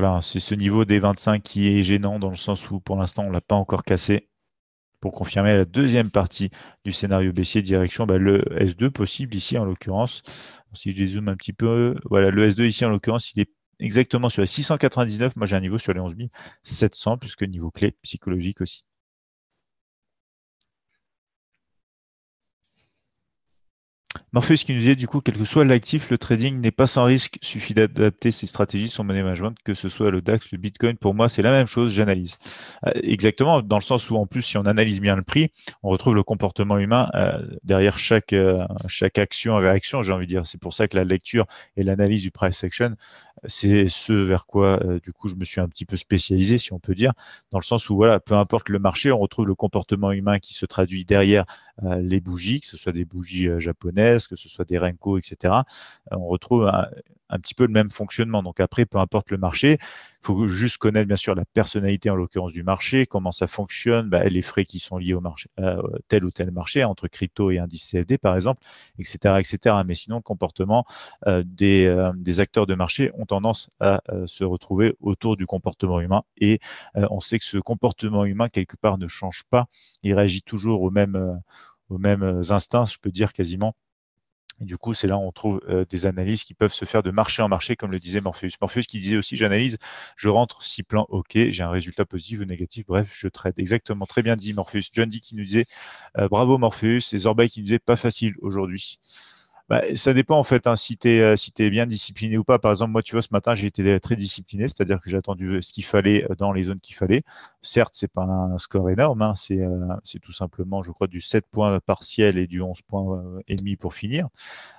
Voilà, c'est ce niveau des 25 qui est gênant dans le sens où pour l'instant on ne l'a pas encore cassé. Pour confirmer la deuxième partie du scénario baissier, direction bah, le S2 possible ici en l'occurrence. Si je dézoome un petit peu, voilà, le S2 ici en l'occurrence, il est exactement sur les 699. Moi j'ai un niveau sur les 11 700 puisque niveau clé psychologique aussi. Morpheus qui nous disait du coup, quel que soit l'actif, le trading n'est pas sans risque. Suffit d'adapter ses stratégies, son money management, que ce soit le DAX, le Bitcoin. Pour moi, c'est la même chose. J'analyse. Euh, exactement, dans le sens où en plus, si on analyse bien le prix, on retrouve le comportement humain euh, derrière chaque euh, chaque action J'ai envie de dire. C'est pour ça que la lecture et l'analyse du price action, c'est ce vers quoi du coup je me suis un petit peu spécialisé, si on peut dire, dans le sens où voilà, peu importe le marché, on retrouve le comportement humain qui se traduit derrière les bougies, que ce soit des bougies japonaises que ce soit des Renko, etc., euh, on retrouve un, petit peu le même fonctionnement. Donc après, peu importe le marché, il faut juste connaître bien sûr la personnalité en l'occurrence du marché, comment ça fonctionne, bah, les frais qui sont liés au marché, euh, tel ou tel marché, entre crypto et indice CFD par exemple, etc. etc. Mais sinon, le comportement euh, des, acteurs de marché ont tendance à se retrouver autour du comportement humain et on sait que ce comportement humain, quelque part, ne change pas. Il réagit toujours aux mêmes, aux mêmes instincts, je peux dire quasiment et du coup, c'est là où on trouve euh, des analyses qui peuvent se faire de marché en marché, comme le disait Morpheus. Morpheus qui disait aussi, j'analyse, je rentre, six plans, ok, j'ai un résultat positif ou négatif, bref, je trade. Exactement, très bien dit Morpheus. John D qui nous disait, euh, bravo Morpheus, et Zorbay qui nous disait, pas facile aujourd'hui. Bah, ça dépend en fait, hein, si tu es, euh, bien discipliné ou pas. Par exemple, moi, tu vois, ce matin, j'ai été euh, très discipliné, c'est-à-dire que j'ai attendu euh, ce qu'il fallait dans les zones qu'il fallait. Certes, ce n'est pas un score énorme, hein, c'est tout simplement, je crois, du 7 points partiel et du 11 points et demi pour finir.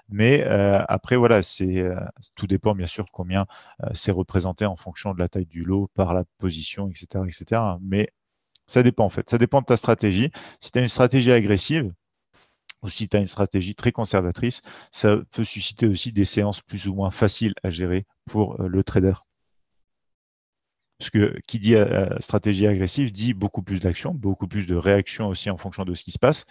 Mais après, voilà, c'est tout dépend bien sûr combien c'est représenté en fonction de la taille du lot, par la position, etc. etc. Mais ça dépend en fait. Ça dépend de ta stratégie. Si tu as une stratégie agressive, ou si tu as une stratégie très conservatrice, ça peut susciter aussi des séances plus ou moins faciles à gérer pour euh, le trader. Parce que qui dit euh, euh, stratégie agressive dit beaucoup plus d'action, beaucoup plus de réaction aussi en fonction de ce qui se passe.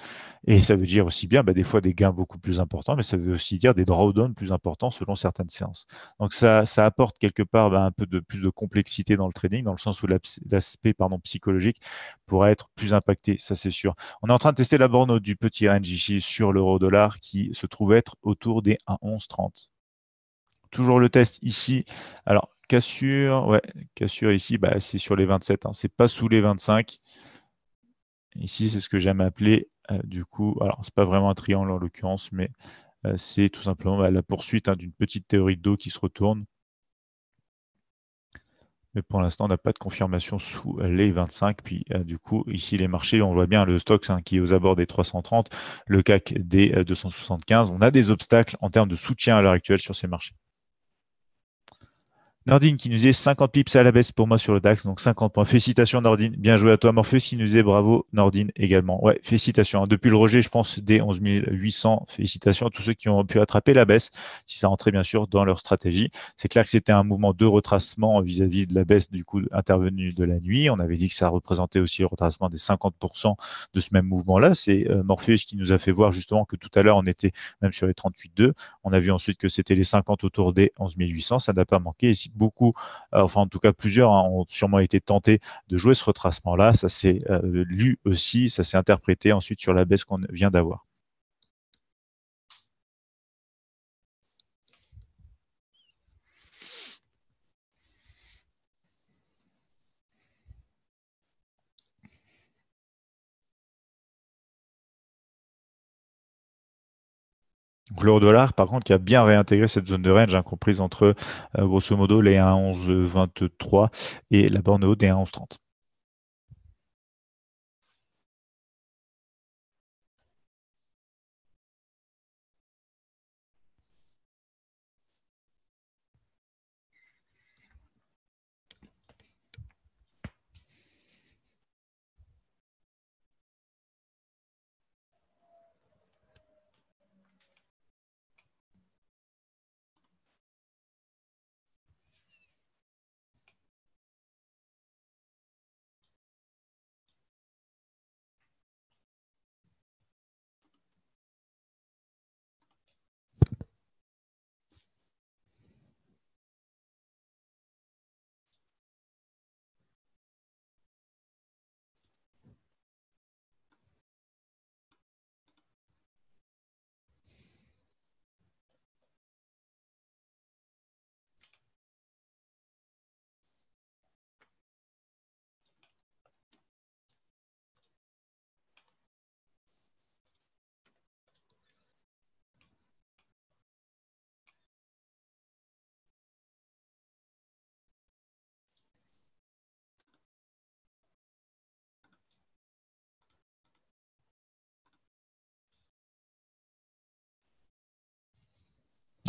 Et ça veut dire aussi bien bah, des fois des gains beaucoup plus importants, mais ça veut aussi dire des drawdowns plus importants selon certaines séances. Donc ça, ça apporte quelque part bah, un peu de plus de complexité dans le trading, dans le sens où l'aspect pardon, psychologique pourrait être plus impacté, ça c'est sûr. On est en train de tester la borne du petit range ici sur l'euro dollar qui se trouve être autour des 1,1130 toujours le test ici. Alors, Cassure, ouais, cassure ici, bah, c'est sur les 27, hein, c'est pas sous les 25. Ici, c'est ce que j'aime appeler, euh, du coup, alors c'est pas vraiment un triangle en l'occurrence, mais euh, c'est tout simplement bah, la poursuite hein, d'une petite théorie d'eau qui se retourne. Mais pour l'instant, on n'a pas de confirmation sous les 25. Puis euh, du coup, ici, les marchés, on voit bien le stock hein, qui est aux abords des 330, le CAC des 275. On a des obstacles en termes de soutien à l'heure actuelle sur ces marchés. Nordine qui nous dit 50 pips à la baisse pour moi sur le DAX, donc 50 points. Félicitations Nordine, bien joué à toi Morpheus qui nous dit bravo Nordine également. Ouais, félicitations. Hein. Depuis le rejet, je pense, des 11 800, félicitations à tous ceux qui ont pu attraper la baisse, si ça rentrait bien sûr dans leur stratégie. C'est clair que c'était un mouvement de retracement vis-à-vis de la baisse du coup intervenue de la nuit. On avait dit que ça représentait aussi le retracement des 50% de ce même mouvement-là. C'est euh, Morpheus qui nous a fait voir justement que tout à l'heure on était même sur les 38,2. On a vu ensuite que c'était les 50 autour des 11 800. Ça n'a pas manqué beaucoup, euh, enfin en tout cas plusieurs, hein, ont sûrement été tentés de jouer ce retracement-là. Ça s'est euh, lu aussi, ça s'est interprété ensuite sur la baisse qu'on vient d'avoir. L'euro dollar, par contre, qui a bien réintégré cette zone de range, hein, comprise entre euh, grosso modo les 1,11,23 et la borne haute des 1,11,30.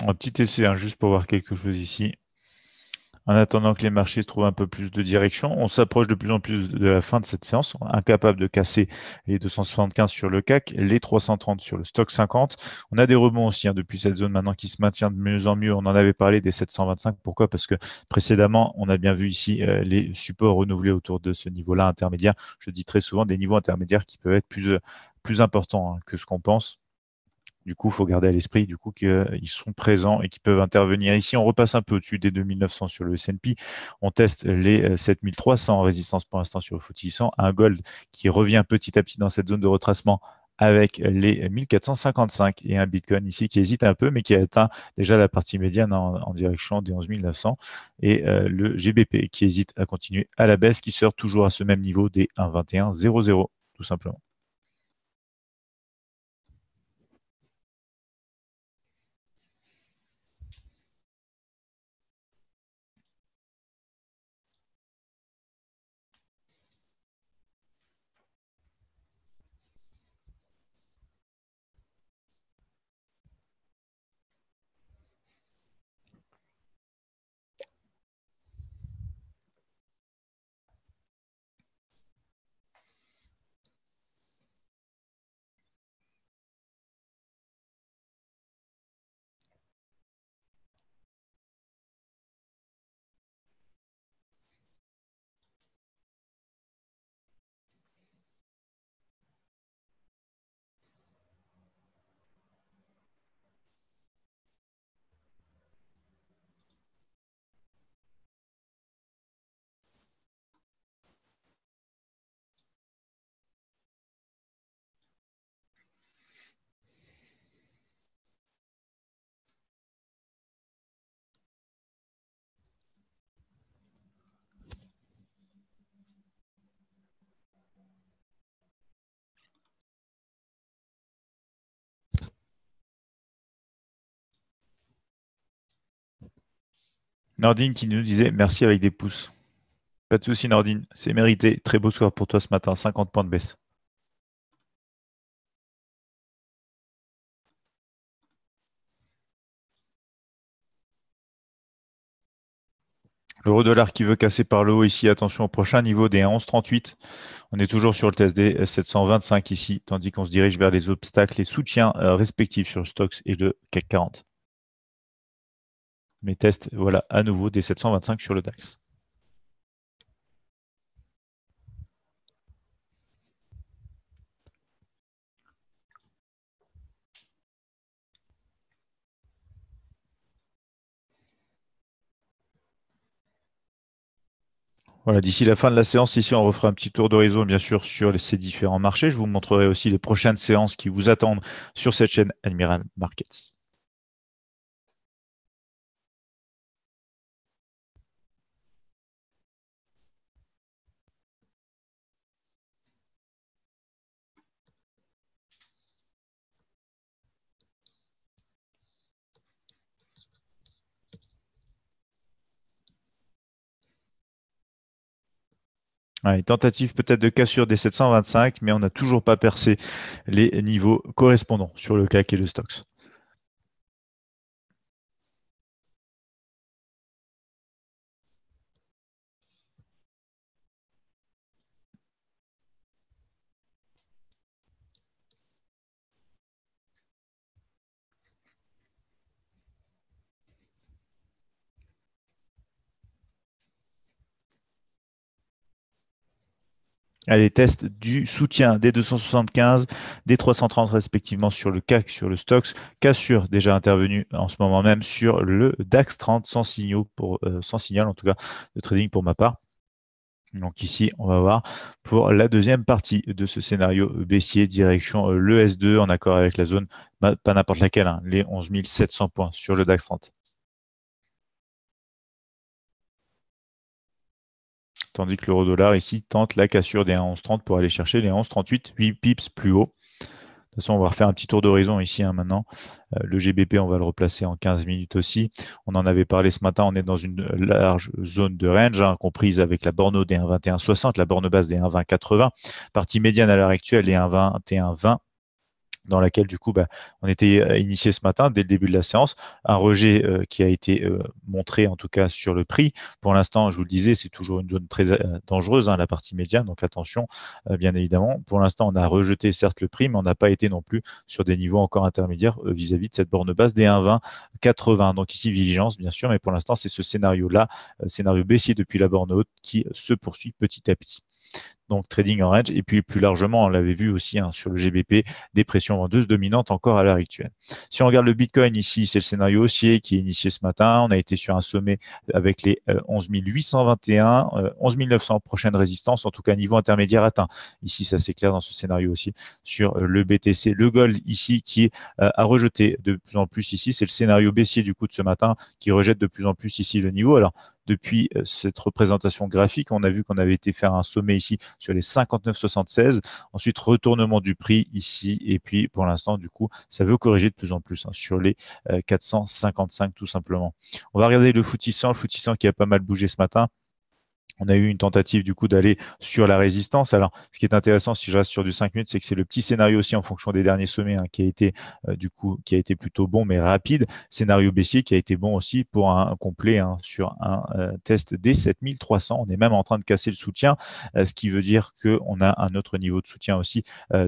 Un petit essai, hein, juste pour voir quelque chose ici. En attendant que les marchés trouvent un peu plus de direction, on s'approche de plus en plus de la fin de cette séance, incapable de casser les 275 sur le CAC, les 330 sur le stock 50. On a des rebonds aussi hein, depuis cette zone maintenant qui se maintient de mieux en mieux. On en avait parlé des 725. Pourquoi Parce que précédemment, on a bien vu ici euh, les supports renouvelés autour de ce niveau-là intermédiaire. Je dis très souvent des niveaux intermédiaires qui peuvent être plus, euh, plus importants hein, que ce qu'on pense. Du coup, il faut garder à l'esprit du coup qu'ils sont présents et qu'ils peuvent intervenir. Ici, on repasse un peu au-dessus des 2900 sur le S&P. On teste les 7300 euh, en résistance pour l'instant sur le FTSE Un gold qui revient petit à petit dans cette zone de retracement avec les 1455 et un Bitcoin ici qui hésite un peu, mais qui atteint déjà la partie médiane en, direction des 11.900. et euh, le GBP qui hésite à continuer à la baisse, qui sort toujours à ce même niveau des 1,2100 tout simplement. Nordine qui nous disait merci avec des pouces. Pas de souci, Nordine. C'est mérité. Très beau soir pour toi ce matin. 50 points de baisse. L'euro dollar qui veut casser par le haut ici, attention au prochain niveau des 11,38. On est toujours sur le test des 725 ici, tandis qu'on se dirige vers les obstacles et soutiens euh, respectifs sur le Stocks et le CAC 40 mes tests, voilà, à nouveau des 725 sur le DAX. Voilà, d'ici la fin de la séance, ici, on refera un petit tour d'horizon, bien sûr, sur ces différents marchés. Je vous montrerai aussi les prochaines séances qui vous attendent sur cette chaîne Admiral Markets. tentative peut-être de cassure des 725, mais on n'a toujours pas percé les niveaux correspondants sur le CAC et le STOXX. les tests du soutien des 275, des 330 respectivement sur le CAC, sur le Stox, Cassure déjà intervenu en ce moment même sur le DAX 30 sans, signaux pour, euh, sans signal en tout cas de trading pour ma part. Donc ici, on va voir pour la deuxième partie de ce scénario baissier, direction euh, le S2 en accord avec la zone, bah, pas n'importe laquelle, hein, les 11 700 points sur le DAX 30. tandis que l'euro dollar ici tente la cassure des 1,1130 pour aller chercher les 11,38, 8 pips plus haut. De toute façon, on va refaire un petit tour d'horizon ici hein, maintenant. Euh, le GBP, on va le replacer en 15 minutes aussi. On en avait parlé ce matin, on est dans une large zone de range, hein, comprise avec la borne des 1,2160, la borne basse des 1,2080, partie médiane à l'heure actuelle est 1,2120 dans laquelle du coup bah, on était euh, initié ce matin dès le début de la séance. Un rejet euh, qui a été euh, montré en tout cas sur le prix. Pour l'instant, je vous le disais, c'est toujours une zone très dangereuse, hein, la partie médiane, donc attention bien évidemment. Pour l'instant, on a rejeté certes le prix, mais on n'a pas été non plus sur des niveaux encore intermédiaires vis-à-vis de cette borne basse des 1,20, 80. Donc ici, vigilance bien sûr, mais pour l'instant, c'est ce scénario-là, scénario baissier depuis la borne haute qui se poursuit petit à petit donc trading en range, et puis plus largement, on l'avait vu aussi hein, sur le GBP, des pressions vendeuses dominantes encore à l'heure actuelle. Si on regarde le Bitcoin ici, c'est le scénario haussier qui est initié ce matin. On a été sur un sommet avec les 11 821, 11 900 prochaines résistances, en tout cas niveau intermédiaire atteint. Ici, ça s'éclaire dans ce scénario aussi sur euh, le BTC. Le gold ici qui euh, a rejeté de plus en plus ici, c'est le scénario baissier du coup de ce matin qui rejette de plus en plus ici le niveau. Alors, depuis euh, cette représentation graphique. On a vu qu'on avait été faire un sommet ici sur les 59,76. Ensuite, retournement du prix ici. Et puis, pour l'instant, du coup, ça veut corriger de plus en plus hein, sur les 455 euh, tout simplement. On va regarder le footissant, le footissant qui a pas mal bougé ce matin on a eu une tentative du coup d'aller sur la résistance. Alors, ce qui est intéressant, si je reste sur du 5 minutes, c'est que c'est le petit scénario aussi en fonction des derniers sommets hein, qui a été euh, du coup qui a été plutôt bon mais rapide. Scénario baissier qui a été bon aussi pour un, complet hein, sur un euh, test des 7300. On est même en train de casser le soutien, euh, ce qui veut dire qu'on a un autre niveau de soutien aussi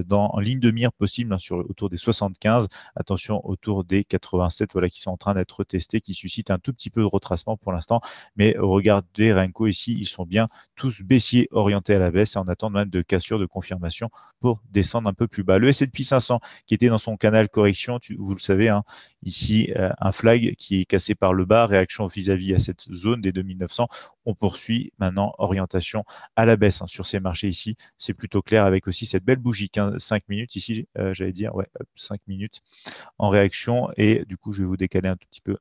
dans ligne de mire possible hein, sur autour des 75. Attention autour des 87, voilà qui sont en train d'être testés, qui suscitent un tout petit peu de retracement pour l'instant. Mais regardez Renko ici, ils sont bien tous baissiers orientés à la baisse et en attendant même de cassure de confirmation pour descendre un peu plus bas. Le S&P 500 qui était dans son canal correction, vous le savez, hein, ici euh, un flag qui est cassé par le bas, réaction vis-à-vis -à, cette zone des 2900. On poursuit maintenant orientation à la baisse hein, sur ces marchés ici. C'est plutôt clair avec aussi cette belle bougie 5 minutes ici, euh, j'allais dire, ouais, 5 minutes en réaction et du coup je vais vous décaler un tout petit peu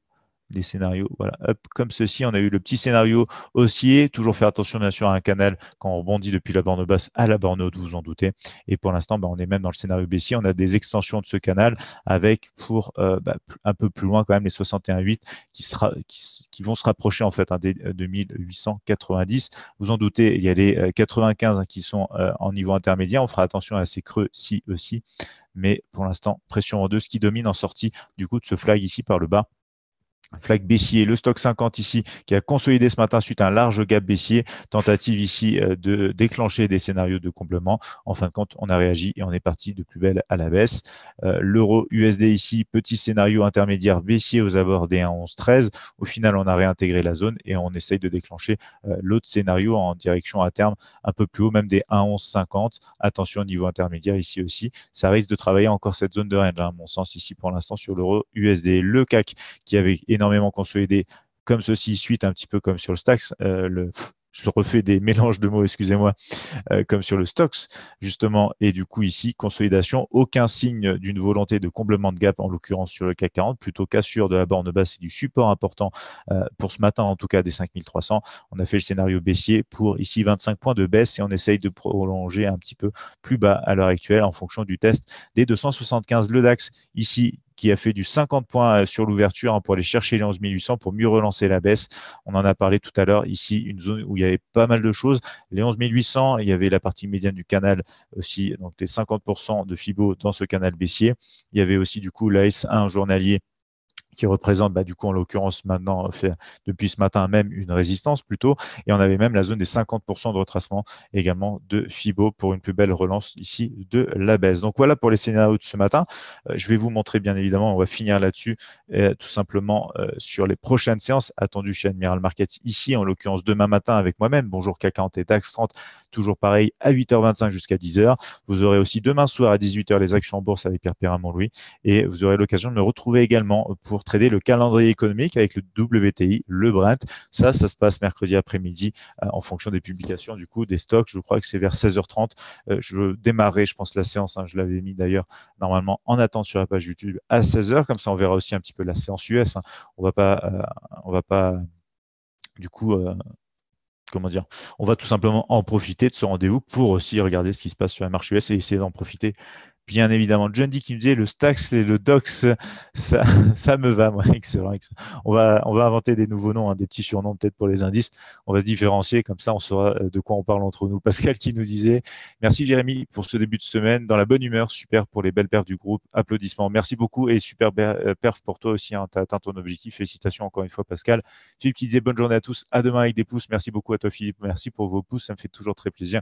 les scénarios. Voilà, comme ceci, on a eu le petit scénario haussier. Toujours faire attention, bien sûr, à un canal quand on rebondit depuis la borne basse à la borne haute, vous vous en doutez. Et pour l'instant, bah, on est même dans le scénario baissier. On a des extensions de ce canal avec pour euh, bah, un peu plus loin quand même les 61,8 qui, sera, qui, vont se rapprocher en fait hein, des 2890. Euh, vous vous en doutez, il y a les 95 euh, hein, qui sont en niveau intermédiaire. On fera attention à ces creux ci aussi. Mais pour l'instant, pression en deux, ce qui domine en sortie du coup de ce flag ici par le bas. Flag baissier, le stock 50 ici qui a consolidé ce matin suite à un large gap baissier, tentative ici euh, de déclencher des scénarios de comblement. En fin de compte, on a réagi et on est parti de plus belle à la baisse. Euh, l'euro USD ici, petit scénario intermédiaire baissier aux abords des 1,1113. Au final, on a réintégré la zone et on essaye de déclencher euh, l'autre scénario en direction à terme un peu plus haut, même des 1,1150. Attention au niveau intermédiaire ici aussi, ça risque de travailler encore cette zone de range, hein, à mon sens ici pour l'instant sur l'euro USD. Le CAC qui avait énormément consolidé comme ceci, suite un petit peu comme sur le Stax, euh, le, je refais des mélanges de mots, excusez-moi, euh, comme sur le Stocks, justement, et du coup ici, consolidation, aucun signe d'une volonté de comblement de gap, en l'occurrence sur le CAC 40, plutôt cassure de la borne basse et du support important euh, pour ce matin, en tout cas des 5300. On a fait le scénario baissier pour ici 25 points de baisse et on essaye de prolonger un petit peu plus bas à l'heure actuelle en fonction du test des 275. Le DAX ici qui a fait du 50 points euh, sur l'ouverture hein, pour aller chercher les 11 800 pour mieux relancer la baisse. On en a parlé tout à l'heure ici, une zone où il y avait pas mal de choses. Les 11 800, il y avait la partie médiane du canal aussi, donc des 50% de FIBO dans ce canal baissier. Il y avait aussi du coup la s 1 journalier qui représente, bah, du coup, en l'occurrence, maintenant, euh, fait, depuis ce matin même, une résistance plutôt. Et on avait même la zone des 50% de retracement également de FIBO pour une plus belle relance ici de la baisse. Donc voilà pour les scénarios de ce matin. Euh, je vais vous montrer, bien évidemment, on va finir là-dessus, euh, tout simplement sur les prochaines séances attendues chez Admiral Markets, ici, en l'occurrence demain matin avec moi-même. Bonjour CAC 40 et DAX 30 toujours pareil, à 8h25 jusqu'à 10h. Vous aurez aussi demain soir à 18h les actions en bourse avec Pierre Perrin louis et vous aurez l'occasion de me retrouver également pour trader le calendrier économique avec le WTI, le Brent. Ça, ça se passe mercredi après-midi euh, en fonction des publications du coup des stocks. Je crois que c'est vers 16h30. Euh, je démarrer, je pense, la séance. Hein. je l'avais mis d'ailleurs normalement en attente sur la page YouTube à 16h. Comme ça, on verra aussi un petit peu la séance US. Hein. On va pas, euh, on va pas du coup comment dire, on va tout simplement en profiter de ce rendez-vous pour aussi regarder ce qui se passe sur la marché US et essayer d'en profiter Bien évidemment, John D qui me disait le Stax et le Dox, ça, ça me va, moi. On va, on va inventer des nouveaux noms, hein, des petits surnoms peut-être pour les indices. On va se différencier, comme ça on saura euh, de quoi on parle entre nous. Pascal qui nous disait Merci Jérémy pour ce début de semaine, dans la bonne humeur, super pour les belles perfs du groupe. Applaudissements. Merci beaucoup et super euh, perf pour toi aussi. Hein, tu as atteint ton objectif. Félicitations encore une fois, Pascal. Philippe qui disait bonne journée à tous, à demain avec des pouces. Merci beaucoup à toi, Philippe. Merci pour vos pouces, ça me fait toujours très plaisir.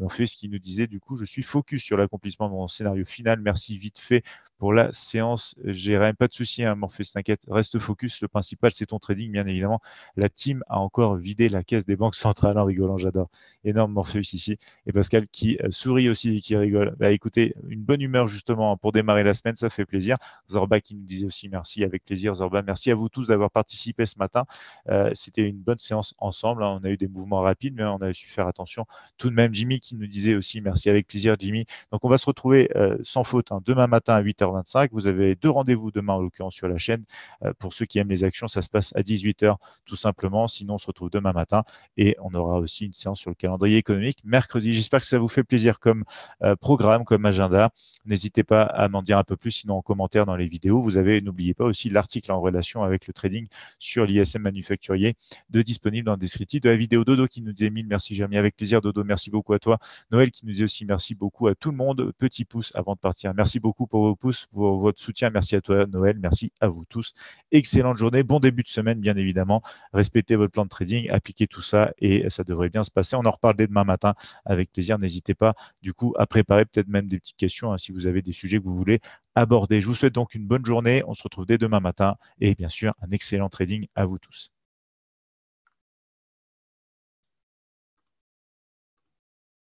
Et fait ce qui nous disait du coup, je suis focus sur l'accomplissement de mon scénario final, merci vite fait pour la séance rien, Pas de souci, hein, Morpheus, t'inquiète, reste focus. Le principal, c'est ton trading, bien évidemment. La team a encore vidé la caisse des banques centrales en rigolant, j'adore. Énorme Morpheus ici. Et Pascal qui euh, sourit aussi et qui rigole. Bah, écoutez, une bonne humeur justement hein, pour démarrer la semaine, ça fait plaisir. Zorba qui nous disait aussi merci, avec plaisir Zorba. Merci à vous tous d'avoir participé ce matin. Euh, c'était une bonne séance ensemble. Hein. On a eu des mouvements rapides, mais on a su faire attention. Tout de même, Jimmy qui nous disait aussi merci, avec plaisir Jimmy. Donc on va se retrouver euh, sans faute demain matin à 8h 25 Vous avez deux rendez-vous demain, en l'occurrence, sur la chaîne. Euh, pour ceux qui aiment les actions, ça se passe à 18h, tout simplement. Sinon, on se retrouve demain matin et on aura aussi une séance sur le calendrier économique mercredi. J'espère que ça vous fait plaisir comme euh, programme, comme agenda. N'hésitez pas à m'en dire un peu plus, sinon en commentaire dans les vidéos. Vous avez, n'oubliez pas aussi l'article en relation avec le trading sur l'ISM manufacturier de disponible dans le descriptif de la vidéo. Dodo qui nous dit mille merci Jérémy, avec plaisir Dodo, merci beaucoup à toi. Noël qui nous dit aussi merci beaucoup à tout le monde. Petit pouce avant de partir. Merci beaucoup pour vos pouces pour votre soutien. Merci à toi, Noël. Merci à vous tous. Excellente journée. Bon début de semaine, bien évidemment. Respectez votre plan de trading, appliquez tout ça et ça devrait bien se passer. On en reparle dès demain matin avec plaisir. N'hésitez pas, du coup, à préparer peut-être même des petites questions hein, si vous avez des sujets que vous voulez aborder. Je vous souhaite donc une bonne journée. On se retrouve dès demain matin et bien sûr, un excellent trading à vous tous.